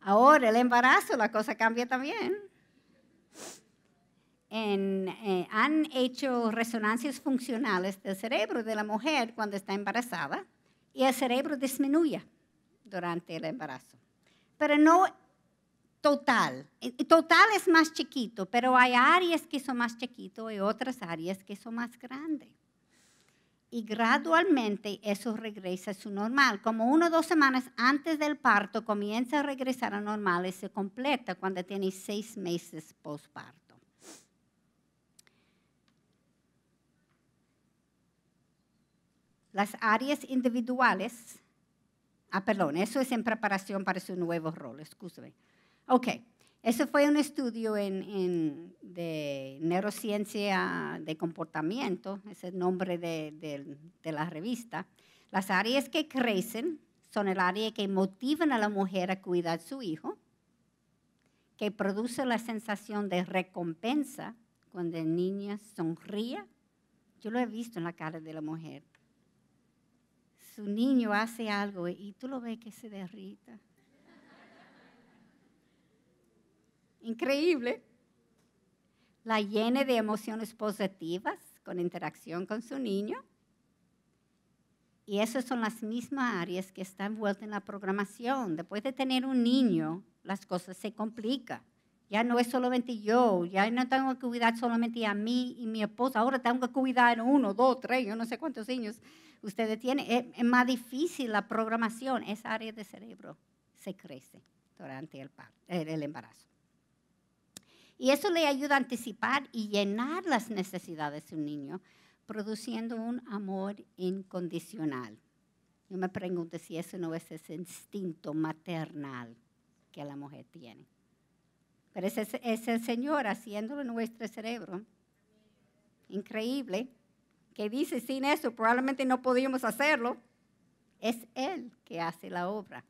Ahora, el embarazo, la cosa cambia también. Eh, han hecho resonancias funcionales del cerebro de la mujer cuando está embarazada y el cerebro disminuye durante el embarazo. Pero no total. Eh, total es más chiquito, pero hay áreas que son más chiquito y otras áreas que son más grandes y gradualmente eso regresa a su normal. Como una o dos semanas antes del parto comienza a regresar a normal y se completa cuando tiene seis meses postparto. Las áreas individuales, ah, perdón, eso es en preparación para su nuevo rol, escúchame. Ok. Ese fue un estudio en, de neurociencia de comportamiento, es el nombre de, de, la revista. Las áreas que crecen son el área que motivan a la mujer a cuidar a su hijo, que produce la sensación de recompensa cuando el niño sonríe. Yo lo he visto en la cara de la mujer. Su niño hace algo y tú lo ves que se derrita increíble, la llene de emociones positivas con interacción con su niño. Y esas son las mismas áreas que están envueltas en la programación. Después de tener un niño, las cosas se complican. Ya no es solamente yo, ya no tengo que cuidar solamente a mí y mi esposa, ahora tengo que cuidar uno, dos, tres, yo no sé cuántos niños ustedes tienen. Es, más difícil la programación, esa área del cerebro se crece durante el embarazo. Y eso le ayuda a anticipar y llenar las necesidades de un niño, produciendo un amor incondicional. Yo me pregunto si eso no es ese instinto maternal que la mujer tiene. Pero es, es el Señor haciéndolo en nuestro cerebro. Increíble. Que dice, sin eso probablemente no podíamos hacerlo. Es Él que hace la obra.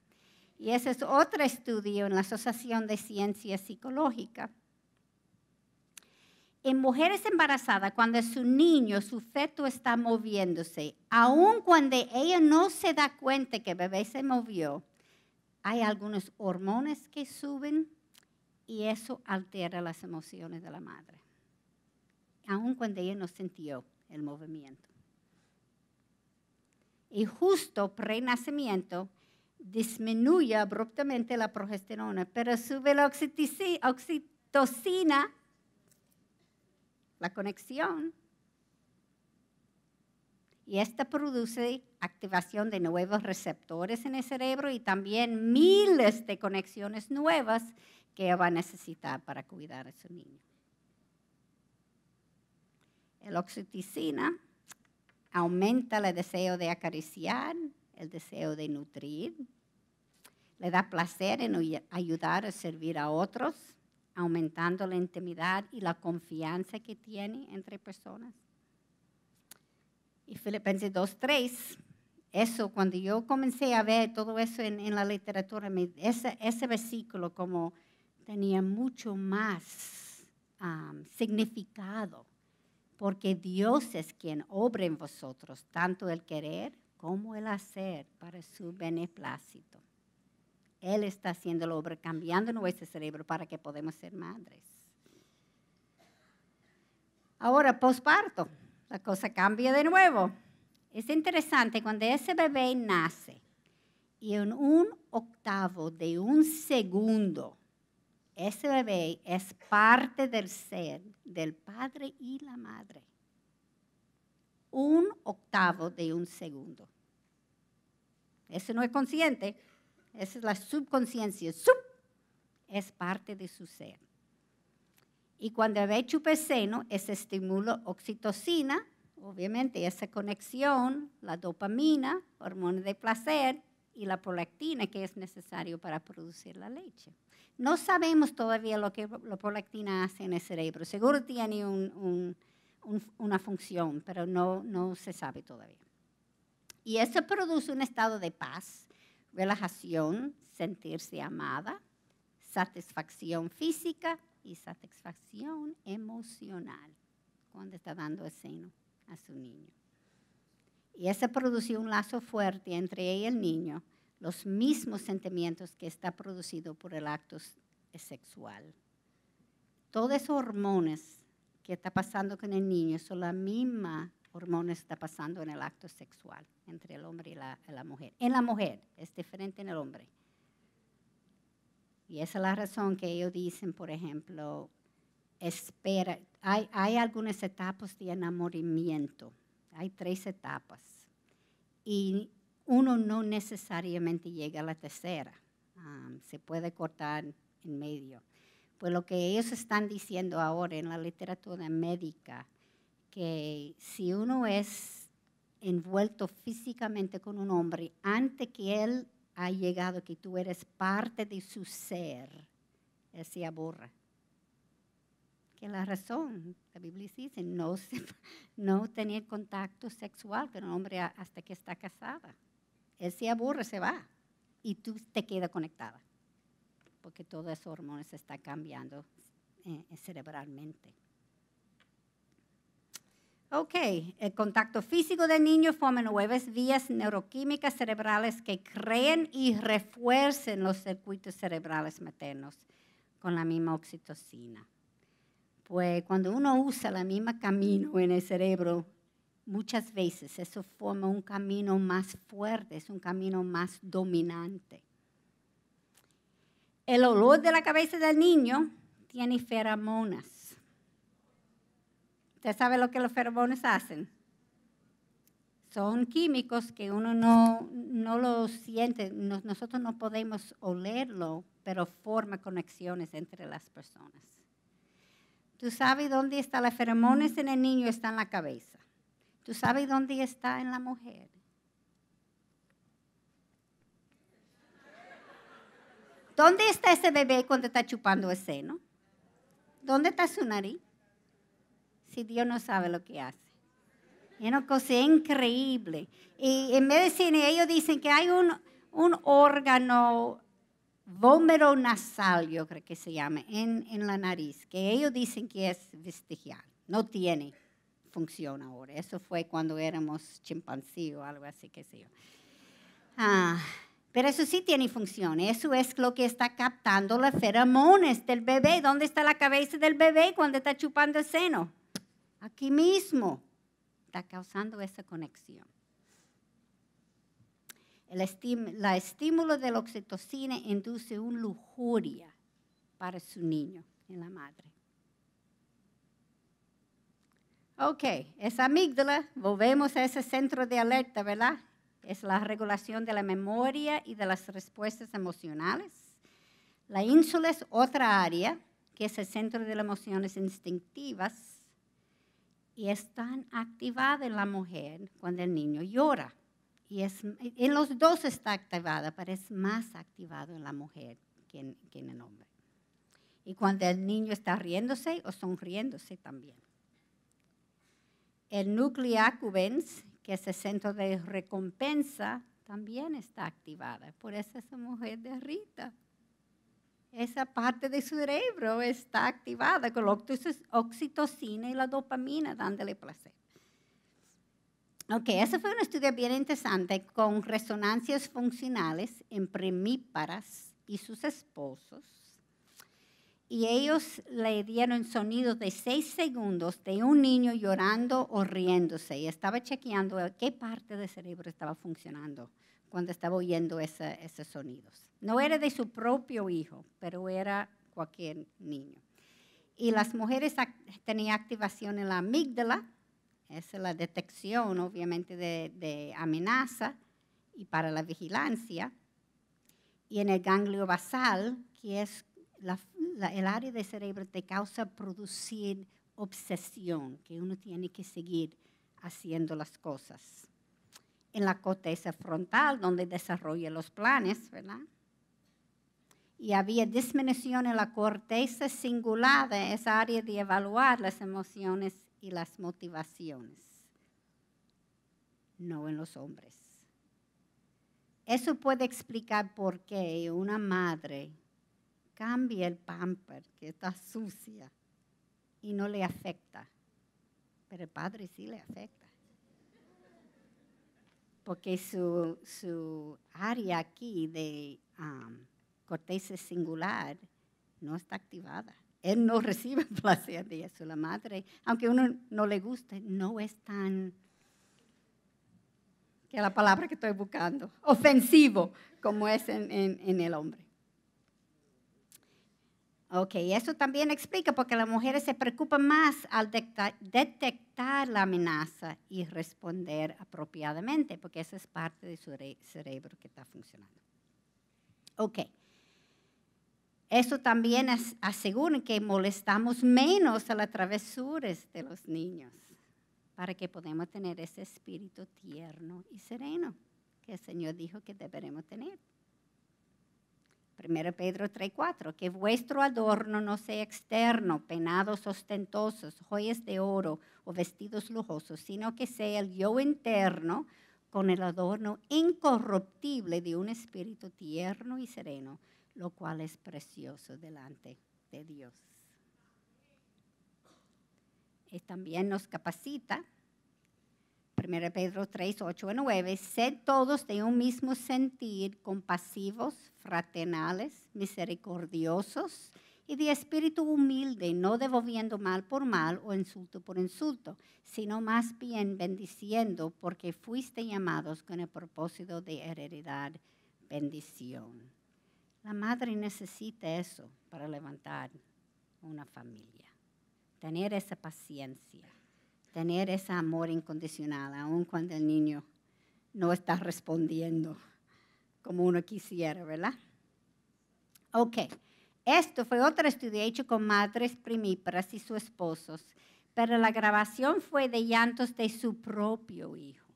Y ese es otro estudio en la Asociación de Ciencias Psicológicas en mujeres embarazadas, cuando su niño, su feto está moviéndose, aun cuando ella no se da cuenta que el bebé se movió, hay algunos hormonas que suben y eso altera las emociones de la madre, aun cuando ella no sintió el movimiento. Y justo prenacimiento disminuye abruptamente la progesterona, pero sube la oxitocina la conexión. Y esta produce activación de nuevos receptores en el cerebro y también miles de conexiones nuevas que va a necesitar para cuidar a su niño. El oxitocina aumenta el deseo de acariciar, el deseo de nutrir, le da placer en ayudar a servir a otros, aumentando la intimidad y la confianza que tiene entre personas. Y Filipenses 2.3, eso cuando yo comencé a ver todo eso en, la literatura, ese, versículo como tenía mucho más significado, porque Dios es quien obra en vosotros, tanto el querer como el hacer para su beneplácito. Él está haciendo la obra, cambiando nuestro cerebro para que podamos ser madres. Ahora, posparto, la cosa cambia de nuevo. Es interesante, cuando ese bebé nace y en un octavo de un segundo, ese bebé es parte del ser del padre y la madre. Un octavo de un segundo. Eso no es consciente. Esa es la subconsciencia. Sub es parte de su ser. Y cuando ve seno, ese estímulo oxitocina, obviamente esa conexión, la dopamina, hormona de placer y la prolactina que es necesario para producir la leche. No sabemos todavía lo que la prolactina hace en el cerebro. Seguro tiene una función, pero no, no se sabe todavía. Y eso produce un estado de paz relajación, sentirse amada, satisfacción física y satisfacción emocional cuando está dando el seno a su niño. Y eso produce un lazo fuerte entre ella y el niño, los mismos sentimientos que está producido por el acto sexual. Todos esos hormones que está pasando con el niño son la misma Hormones está pasando en el acto sexual entre el hombre y la, mujer. En la mujer, es diferente en el hombre. Y esa es la razón que ellos dicen, por ejemplo, espera, hay, algunas etapas de enamoramiento, hay tres etapas. Y uno no necesariamente llega a la tercera, ah, se puede cortar en medio. Pues lo que ellos están diciendo ahora en la literatura médica que si uno es envuelto físicamente con un hombre, antes que él ha llegado, que tú eres parte de su ser, él se aborra. Que la razón, la Biblia dice, no, <laughs> tenía contacto sexual con un hombre hasta que está casada. Él se aburre, se va. Y tú te quedas conectada. Porque todos esos hormonas están cambiando eh, cerebralmente. Ok, el contacto físico del niño forma nuevas vías neuroquímicas cerebrales que creen y refuercen los circuitos cerebrales maternos con la misma oxitocina. Pues cuando uno usa la misma camino en el cerebro, muchas veces eso forma un camino más fuerte, es un camino más dominante. El olor de la cabeza del niño tiene feromonas ya sabe lo que los feromones hacen. Son químicos que uno no, lo siente, nosotros no podemos olerlo, pero forma conexiones entre las personas. Tú sabes dónde están las feromones en el niño, está en la cabeza. Tú sabes dónde está en la mujer. ¿Dónde está ese bebé cuando está chupando el seno? ¿Dónde está su nariz? si Dios no sabe lo que hace? Es una cosa increíble. Y en medicina ellos dicen que hay un, órgano vómero nasal, yo creo que se llama, en, la nariz, que ellos dicen que es vestigial, no tiene función ahora. Eso fue cuando éramos chimpancés o algo así, qué sé yo. Ah, pero eso sí tiene función, eso es lo que está captando las feromonas del bebé. ¿Dónde está la cabeza del bebé cuando está chupando el seno? Aquí mismo está causando esa conexión. El estímulo, la estímulo de la oxitocina induce un lujuria para su niño en la madre. Ok, esa amígdala, volvemos a ese centro de alerta, ¿verdad? Es la regulación de la memoria y de las respuestas emocionales. La ínsula es otra área, que es el centro de las emociones instintivas y es activada en la mujer cuando el niño llora. Y en los dos está activada, pero es más activado en la mujer que en, el hombre. Y cuando el niño está riéndose o sonriéndose también. El núcleo accumbens, que es el centro de recompensa, también está activada. Por eso esa mujer derrita esa parte de su cerebro está activada con la oxitocina y la dopamina dándole placer. Ok, ese fue un estudio bien interesante con resonancias funcionales en primíparas y sus esposos. Y ellos le dieron sonidos de seis segundos de un niño llorando o riéndose. Y estaba chequeando qué parte del cerebro estaba funcionando cuando estaba oyendo esos sonidos. No era de su propio hijo, pero era cualquier niño. Y las mujeres tenían activación en la amígdala, esa es la detección obviamente de, amenaza y para la vigilancia, y en el ganglio basal, que es el área del cerebro que causa producir obsesión, que uno tiene que seguir haciendo las cosas en la corteza frontal, donde desarrolla los planes, ¿verdad? Y había disminución en la corteza singular, esa área de evaluar las emociones y las motivaciones, no en los hombres. Eso puede explicar por qué una madre cambia el pamper que está sucia y no le afecta, pero el padre sí le afecta porque su, área aquí de um, corteza singular no está activada. Él no <laughs> recibe <laughs> placer de eso. La madre, aunque uno no le guste, no es tan, que la palabra que estoy buscando, ofensivo como es en el hombre. Ok, eso también explica porque qué las mujeres se preocupan más al detectar la amenaza y responder apropiadamente, porque esa es parte de su cerebro que está funcionando. Ok, eso también asegura que molestamos menos a las travesuras de los niños, para que podamos tener ese espíritu tierno y sereno que el Señor dijo que deberemos tener. 1 Pedro 3:4, que vuestro adorno no sea externo, penados ostentosos, joyas de oro o vestidos lujosos, sino que sea el yo interno con el adorno incorruptible de un espíritu tierno y sereno, lo cual es precioso delante de Dios. también nos capacita 1 Pedro 3, 8 y 9, sed todos de un mismo sentir, compasivos, fraternales, misericordiosos y de espíritu humilde, no devolviendo mal por mal o insulto por insulto, sino más bien bendiciendo porque fuiste llamados con el propósito de heredar bendición. La madre necesita eso para levantar una familia, tener esa paciencia tener ese amor incondicional, aun cuando el niño no está respondiendo como uno quisiera, ¿verdad? Ok, esto fue otro estudio hecho con madres primíparas y sus esposos, pero la grabación fue de llantos de su propio hijo.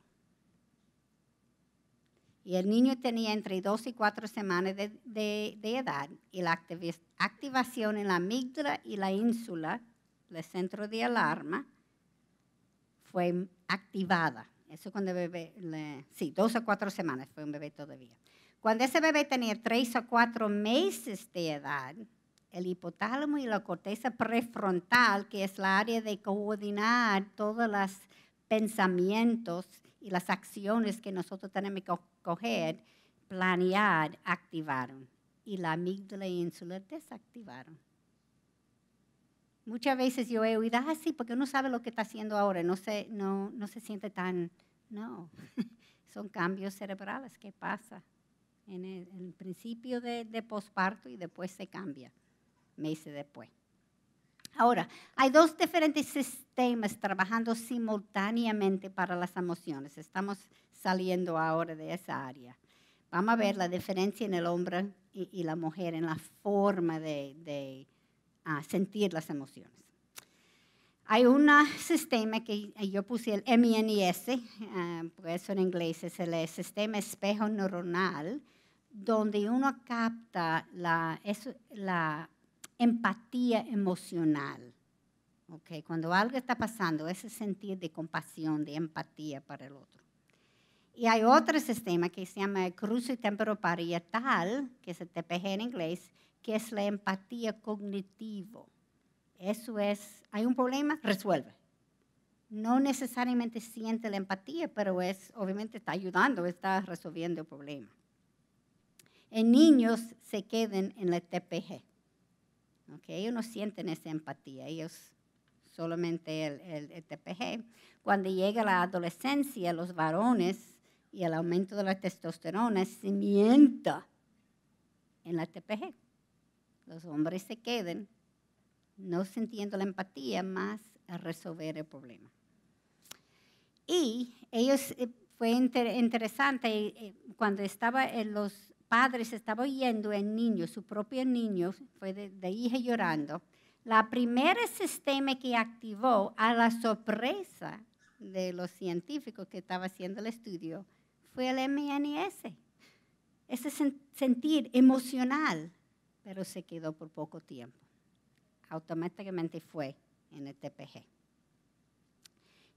Y el niño tenía entre dos y cuatro semanas de, de edad y la activación en la amígdala y la ínsula, el centro de alarma, fue activada. Eso cuando el bebé, sí, dos o cuatro semanas fue un bebé todavía. Cuando ese bebé tenía tres o cuatro meses de edad, el hipotálamo y la corteza prefrontal, que es la área de coordinar todos los pensamientos y las acciones que nosotros tenemos que coger, planear, activaron. Y la amígdala insular desactivaron. Muchas veces yo he oído, ah, sí, porque uno sabe lo que está haciendo ahora, no se, no, no se siente tan, no, <laughs> son cambios cerebrales ¿qué pasa en el, principio de, de posparto y después se cambia, meses después. Ahora, hay dos diferentes sistemas trabajando simultáneamente para las emociones. Estamos saliendo ahora de esa área. Vamos a ver la diferencia en el hombre y, la mujer en la forma de a sentir las emociones. Hay un sistema que yo puse el MNIS, eh, eso en inglés es el sistema espejo neuronal, donde uno capta la, empatía emocional. Okay, cuando algo está pasando, ese sentir de compasión, de empatía para el otro. Y hay otro sistema que se llama cruce temporoparietal, que es el TPG en inglés, que es la empatía cognitiva. Eso es, hay un problema, resuelve. No necesariamente siente la empatía, pero es, obviamente está ayudando, está resolviendo el problema. En niños se queden en la TPG. Okay, ellos no sienten esa empatía, ellos solamente el, el, el, TPG. Cuando llega la adolescencia, los varones y el aumento de la testosterona se mienta en la TPG los hombres se queden no sintiendo la empatía, más a resolver el problema. Y ellos, eh, fue interesante, eh, eh, cuando estaba los padres estaban oyendo el niño, su propio niño, fue de, de hija llorando, la primera sistema que activó a la sorpresa de los científicos que estaba haciendo el estudio fue el MNS. Ese sentir emocional pero se quedó por poco tiempo. Automáticamente fue en el TPG.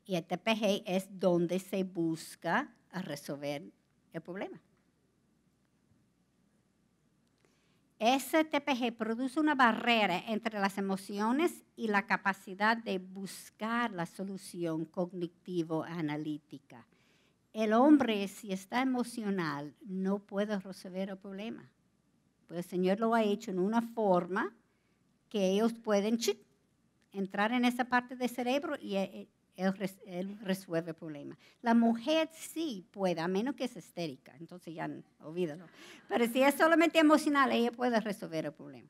Y el TPG es donde se busca resolver el problema. Ese TPG produce una barrera entre las emociones y la capacidad de buscar la solución cognitivo-analítica. El hombre, si está emocional, no puede resolver el problema. Pues el Señor lo ha hecho en una forma que ellos pueden entrar en esa parte del cerebro y eh, eh, él, resuelve el problema. La mujer sí puede, a menos que es estérica, entonces ya olvídalo. Pero si es solamente emocional, ella puede resolver el problema.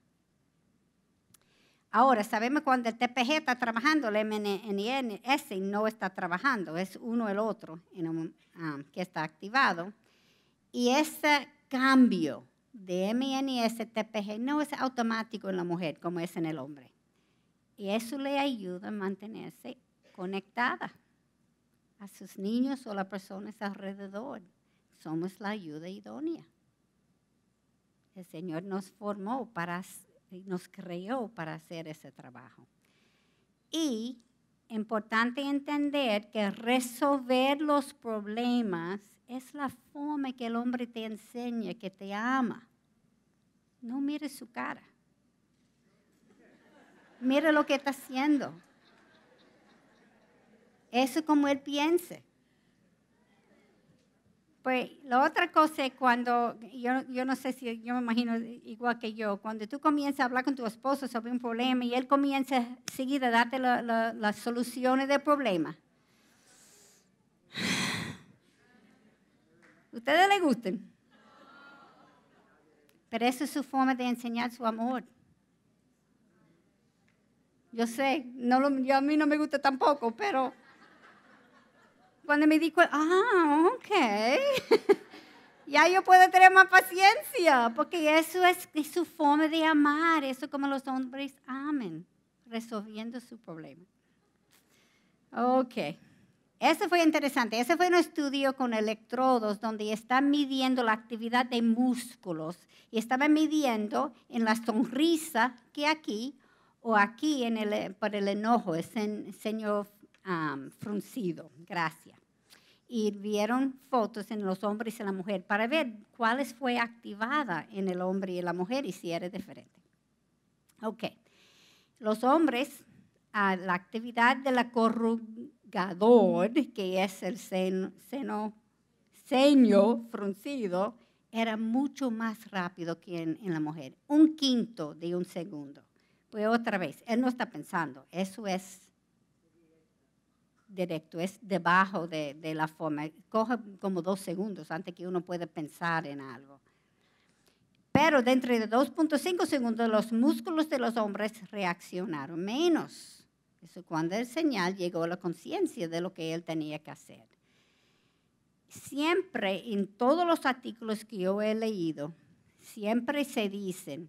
Ahora, sabemos cuando el TPG está trabajando, el MNNS no está trabajando, es uno el otro ah, que está activado. Y ese cambio de y no es automático en la mujer como es en el hombre. Y eso le ayuda a mantenerse conectada a sus niños o a las personas alrededor. Somos la ayuda idónea. El Señor nos formó para, nos creó para hacer ese trabajo. Y importante entender que resolver los problemas es la forma que el hombre te enseña, que te ama. No mire su cara. Mira lo que está haciendo. Eso es como él piense. Pues la otra cosa es cuando, yo, yo, no sé si, yo me imagino igual que yo, cuando tú comienzas a hablar con tu esposo sobre un problema y él comienza seguir a darte las soluciones del problema, Ustedes le gusten. Pero eso es su forma de enseñar su amor. Yo sé, no lo, yo a mí no me gusta tampoco, pero cuando me dijo, ah, ok, <laughs> ya yo puedo tener más paciencia, porque eso es, su forma de amar, eso es como los hombres amen, resolviendo su problema. Ok. Ese fue interesante. Ese fue un estudio con electrodos donde están midiendo la actividad de músculos y estaban midiendo en la sonrisa que aquí o aquí en el, por el enojo, ese señor fruncido. Gracias. Y vieron fotos en los hombres y la mujer para ver cuáles fue activada en el hombre y la mujer y si era diferente. Ok. Los hombres, a ah, la actividad de la corrupción Mm. que es el seno, seno seño fruncido, era mucho más rápido que en, la mujer, un quinto de un segundo. Pues otra vez, él no está pensando, eso es directo, es debajo de, de la forma, coge como dos segundos antes que uno pueda pensar en algo. Pero dentro de 2.5 segundos los músculos de los hombres reaccionaron menos. Eso cuando el señal llegó a la conciencia de lo que él tenía que hacer. Siempre en todos los artículos que yo he leído, siempre se dice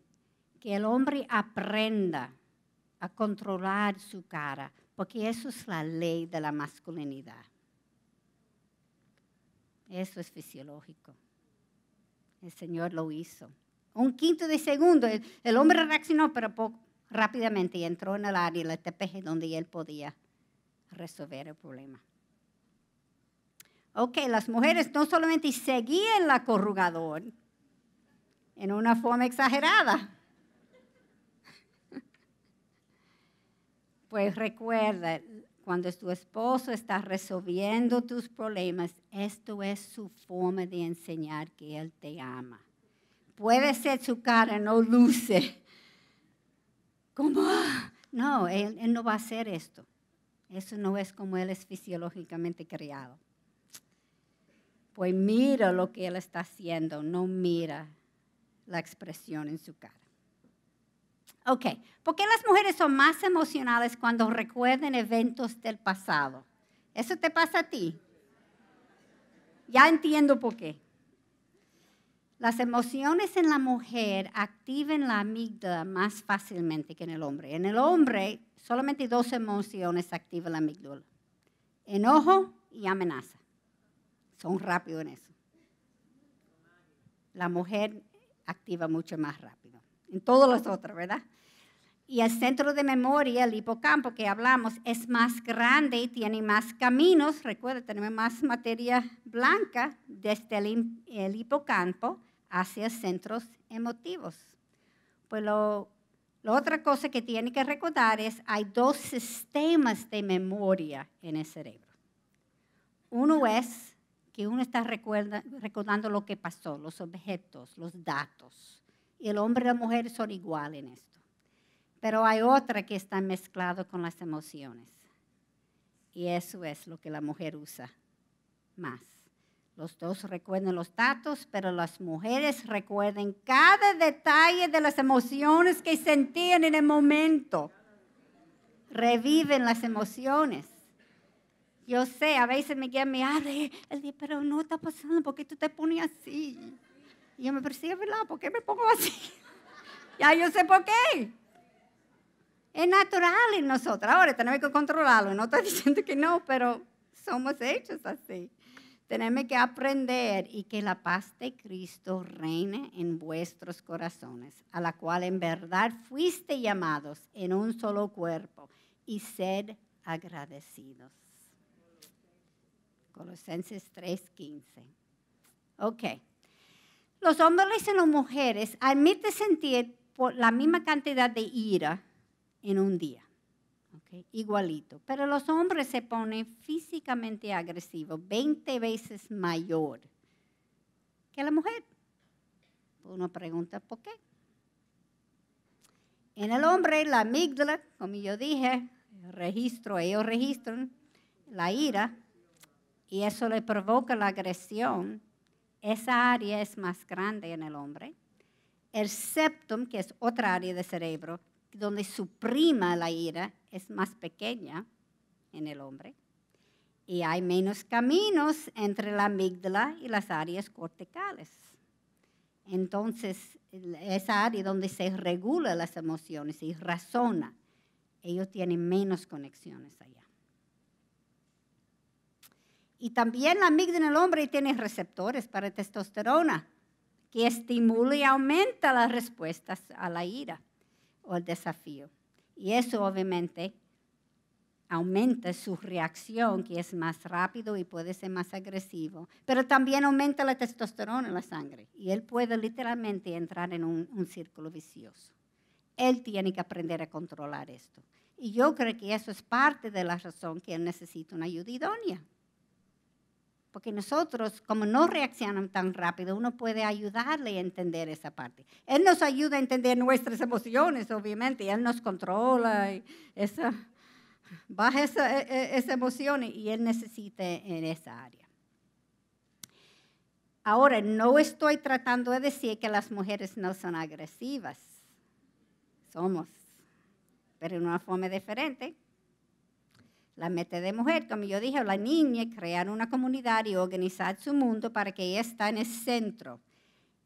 que el hombre aprenda a controlar su cara, porque eso es la ley de la masculinidad. Eso es fisiológico. El Señor lo hizo. Un quinto de segundo, el, hombre reaccionó, pero poco rápidamente y entró en el área la TPG donde él podía resolver el problema. Ok, las mujeres no solamente seguían la corrugadora en una forma exagerada. <laughs> Pues recuerda, cuando tu esposo está resolviendo tus problemas, esto es su forma de enseñar que él te ama. Puede ser su cara, no luce ¿Cómo? no, él, él no va a hacer esto. Eso no es como él es fisiológicamente criado. Pues mira lo que él está haciendo, no mira la expresión en su cara. Ok, ¿por qué las mujeres son más emocionales cuando recuerden eventos del pasado? ¿Eso te pasa a ti? Ya entiendo por qué. Las emociones en la mujer activan la amígdala más fácilmente que en el hombre. En el hombre, solamente dos emociones activan la amígdala. Enojo y amenaza. Son rápidos en eso. La mujer activa mucho más rápido. En todos los otros, ¿verdad? Y el centro de memoria, el hipocampo que hablamos, es más grande y tiene más caminos. Recuerda, tenemos más materia blanca desde el hipocampo hacia centros emotivos. Pues lo, la otra cosa que tiene que recordar es hay dos sistemas de memoria en el cerebro. Uno es que uno está recordando lo que pasó, los objetos, los datos. Y el hombre y la mujer son iguales en esto. Pero hay otra que está mezclada con las emociones. Y eso es lo que la mujer usa más. Los dos recuerden los datos, pero las mujeres recuerden cada detalle de las emociones que sentían en el momento. Reviven las emociones. Yo sé, a veces me guía, me abre, pero no está pasando, ¿por qué tú te pones así? Y yo me percibo, ¿verdad? ¿Por qué me pongo así? <laughs> ya yo sé por qué. Es natural en nosotros. Ahora tenemos que controlarlo. No estoy <laughs> diciendo que no, pero somos hechos así tenemos que aprender y que la paz de Cristo reine en vuestros corazones, a la cual en verdad fuiste llamados en un solo cuerpo, y sed agradecidos. Colosenses 3:15. Ok. Los hombres y las mujeres admiten sentir por la misma cantidad de ira en un día igualito. Pero los hombres se ponen físicamente agresivos, 20 veces mayor que la mujer. Uno pregunta, ¿por qué? En el hombre, la amígdala, como yo dije, registro, ellos registran la ira y eso le provoca la agresión. Esa área es más grande en el hombre. El septum, que es otra área del cerebro, donde suprima la ira es más pequeña en el hombre y hay menos caminos entre la amígdala y las áreas corticales. Entonces, esa área donde se regula las emociones y razona, ellos tienen menos conexiones allá. Y también la amígdala en el hombre tiene receptores para testosterona, que estimula y aumenta las respuestas a la ira o el desafío. Y eso obviamente aumenta su reacción, que es más rápido y puede ser más agresivo, pero también aumenta la testosterona en la sangre y él puede literalmente entrar en un, círculo vicioso. Él tiene que aprender a controlar esto. Y yo creo que eso es parte de la razón que él necesita una ayuda idónea porque nosotros, como no reaccionan tan rápido, uno puede ayudarle a entender esa parte. Él nos ayuda a entender nuestras emociones, obviamente, Él nos controla, y baja esa, emociones e, emoción y Él necesita en esa área. Ahora, no estoy tratando de decir que las mujeres no son agresivas, somos, pero en una forma diferente la meta de mujer, como yo dije, la niña, crear una comunidad y organizar su mundo para que ella está en el centro.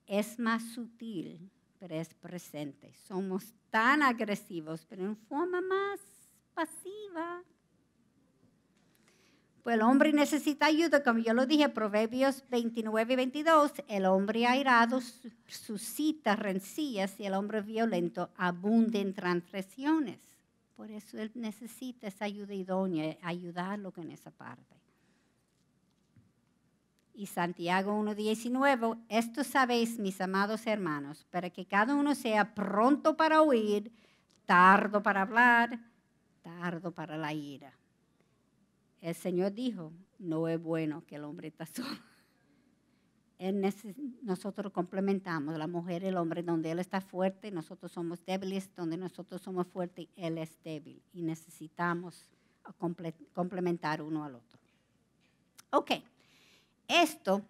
Es más sutil, pero es presente. Somos tan agresivos, pero en forma más pasiva. Pues el hombre necesita ayuda, como yo lo dije, Proverbios 29 y 22, el hombre airado suscita rencillas y el hombre violento abunda en transgresiones. Por eso él necesita esa ayuda idónea, ayudarlo en esa parte. Y Santiago 1.19, esto sabéis, mis amados hermanos, para que cada uno sea pronto para oír, tardo para hablar, tardo para la ira. El Señor dijo, no es bueno que el hombre está <laughs> solo nosotros complementamos, la mujer y el hombre, donde él está fuerte, nosotros somos débiles, donde nosotros somos fuertes, él es débil y necesitamos complementar uno al otro. Ok, esto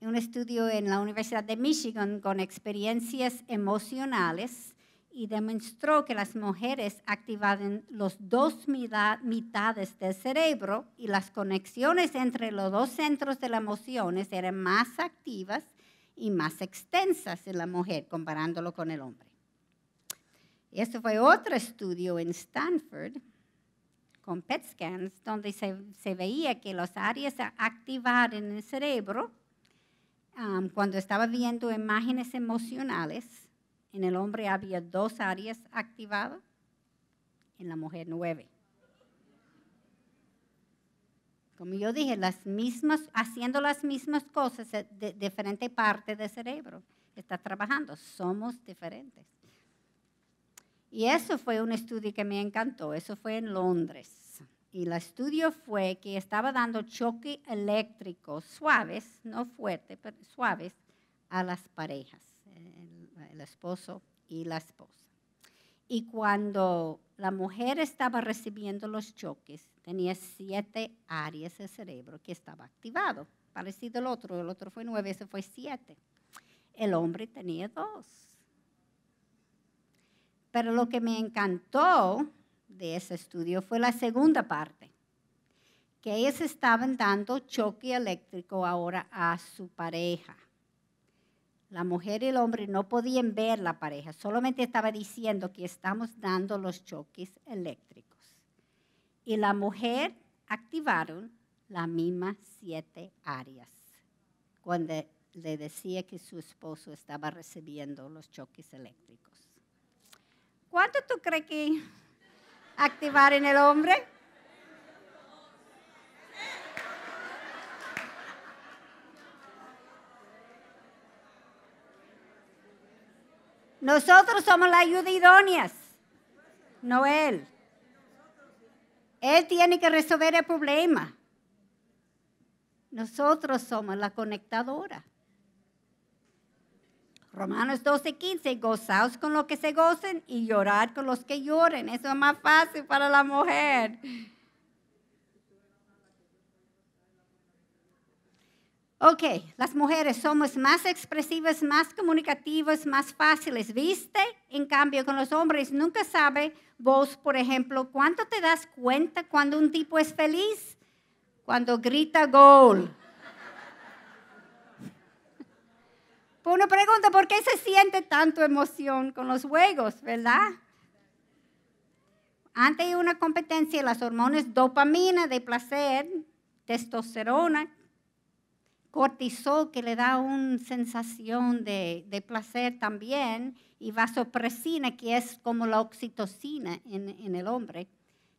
un estudio en la Universidad de Michigan con experiencias emocionales y demostró que las mujeres activaban las dos mitades del cerebro y las conexiones entre los dos centros de las emociones eran más activas y más extensas en la mujer comparándolo con el hombre. Y esto fue otro estudio en Stanford con PET scans donde se, veía que las áreas activadas en el cerebro cuando estaba viendo imágenes emocionales en el hombre había dos áreas activadas, en la mujer nueve. Como yo dije, las mismas, haciendo las mismas cosas de diferente parte del cerebro, está trabajando, somos diferentes. Y eso fue un estudio que me encantó, eso fue en Londres. Y el estudio fue que estaba dando choque eléctrico suaves, no fuerte, pero suaves, a las parejas el esposo y la esposa. Y cuando la mujer estaba recibiendo los choques, tenía siete áreas del cerebro que estaba activado, parecido al otro, el otro fue nueve, ese fue siete. El hombre tenía dos. Pero lo que me encantó de ese estudio fue la segunda parte, que ellos estaban dando choque eléctrico ahora a su pareja. La mujer y el hombre no podían ver la pareja, solamente estaba diciendo que estamos dando los choques eléctricos. Y la mujer activaron las mismas siete áreas cuando le decía que su esposo estaba recibiendo los choques eléctricos. ¿Cuánto tú crees que activar en el hombre? Nosotros somos la ayuda idónea, no Él. Él tiene que resolver el problema. Nosotros somos la conectadora. Romanos 12, 15, gozaos con los que se gocen y llorad con los que lloren. Eso es más fácil para la mujer. Ok, las mujeres somos más expresivas, más comunicativas, más fáciles, ¿viste? En cambio, con los hombres nunca sabe vos, por ejemplo, cuánto te das cuenta cuando un tipo es feliz, cuando grita gol. una pregunta, ¿por qué se siente tanto emoción con los juegos, verdad? Ante una competencia, las hormonas dopamina de placer, testosterona, cortisol que le da una sensación de, placer también y vasopresina que es como la oxitocina en, el hombre.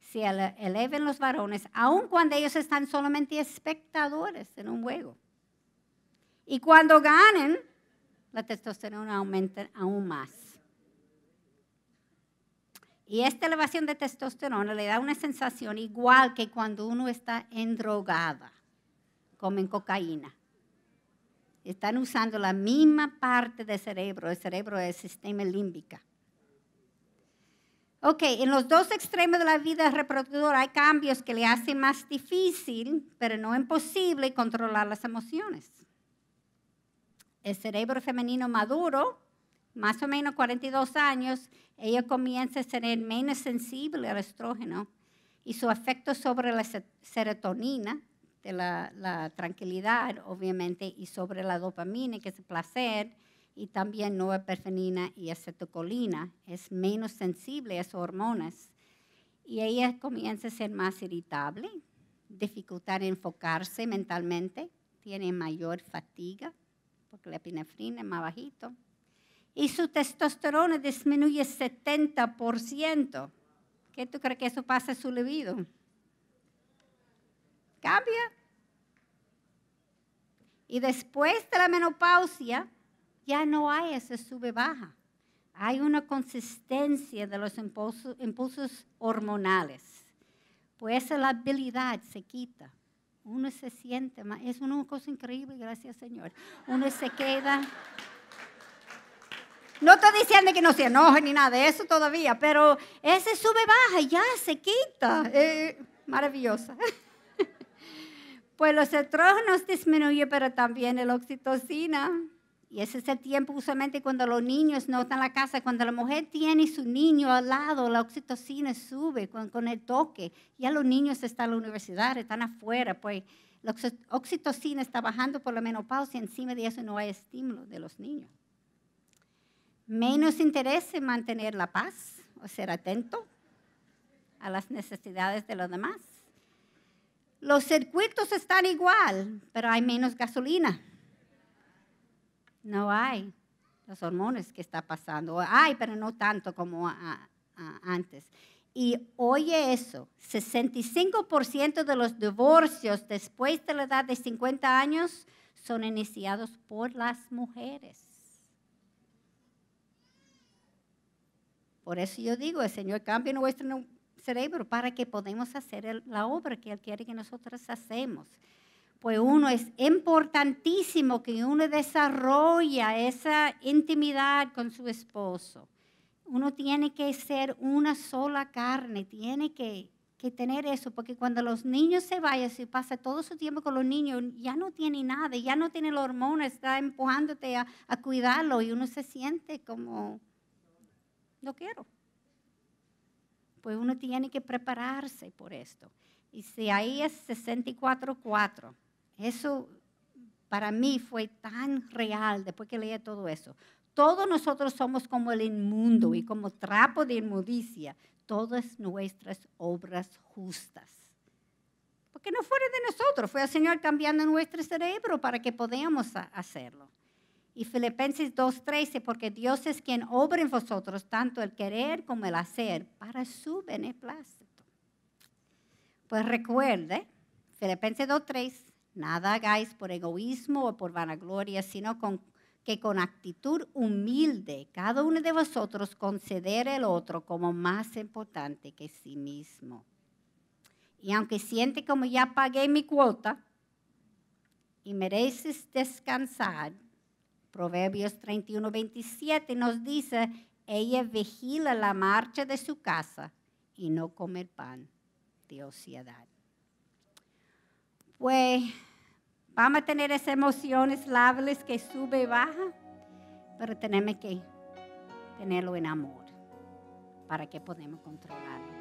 Se eleven los varones, aun cuando ellos están solamente espectadores en un juego. Y cuando ganen, la testosterona aumenta aún más. Y esta elevación de testosterona le da una sensación igual que cuando uno está endrogada comen cocaína. Están usando la misma parte del cerebro, el cerebro del sistema límbico. Ok, en los dos extremos de la vida reproductora hay cambios que le hacen más difícil, pero no imposible, controlar las emociones. El cerebro femenino maduro, más o menos 42 años, ella comienza a ser menos sensible al estrógeno y su efecto sobre la serotonina, de la, tranquilidad, obviamente, y sobre la dopamina, que es placer, y también noepinefrina y acetocolina. Es menos sensible a esas hormonas. Y ella comienza a ser más irritable, dificultar enfocarse mentalmente, tiene mayor fatiga, porque la epinefrina es más bajito. Y su testosterona disminuye 70%. ¿Qué tú crees que eso pasa en su libido? cambia. Y después de la menopausia ya no hay ese sube-baja. Hay una consistencia de los impulsos, hormonales. Pues la habilidad se quita. Uno se siente más. Es una cosa increíble, gracias Señor. Uno se queda. No estoy diciendo que no se enoje ni nada de eso todavía, pero ese sube-baja ya se quita. Eh, maravillosa. <laughs> Pues los estrógenos disminuyen, pero también el oxitocina. Y ese es el tiempo usualmente cuando los niños no están en la casa, cuando la mujer tiene su niño al lado, la oxitocina sube con, el toque. Ya los niños están en la universidad, están afuera, pues la oxitocina está bajando por la menopausia, encima de eso no hay estímulo de los niños. Menos interés en mantener la paz o ser atento a las necesidades de los demás los circuitos están igual, pero hay menos gasolina. No hay los hormones que está pasando. Hay, pero no tanto como antes. Y oye eso, 65% de los divorcios después de la edad de 50 años son iniciados por las mujeres. Por eso yo digo, el Señor cambie nuestro cerebro para que podamos hacer la obra que Él quiere que nosotros hacemos. Pues uno es importantísimo que uno desarrolle esa intimidad con su esposo. Uno tiene que ser una sola carne, tiene que, tener eso, porque cuando los niños se vayan, si pasa todo su tiempo con los niños, ya no tiene nada, ya no tiene la hormonas, está empujándote a, a cuidarlo y uno se siente como, no quiero pues uno tiene que prepararse por esto. Y si ahí es 64.4, eso para mí fue tan real después que leí todo eso. Todos nosotros somos como el inmundo y como trapo de inmundicia, todas nuestras obras justas Porque no fuera de nosotros, fue el Señor cambiando nuestro cerebro para que podamos hacerlo. Y Filipenses 2.13, porque Dios es quien obra en vosotros tanto el querer como el hacer para su beneplácito. Pues recuerde, Filipenses 2.3, nada hagáis por egoísmo o por vanagloria, sino con, que con actitud humilde cada uno de vosotros considere el otro como más importante que sí mismo. Y aunque siente como ya pagué mi cuota y mereces descansar, Proverbios 31, 27 nos dice, ella vigila la marcha de su casa y no come pan de ociedad. Pues vamos a tener esas emociones lables que sube y baja, pero tenemos que tenerlo en amor para que podamos controlarlo.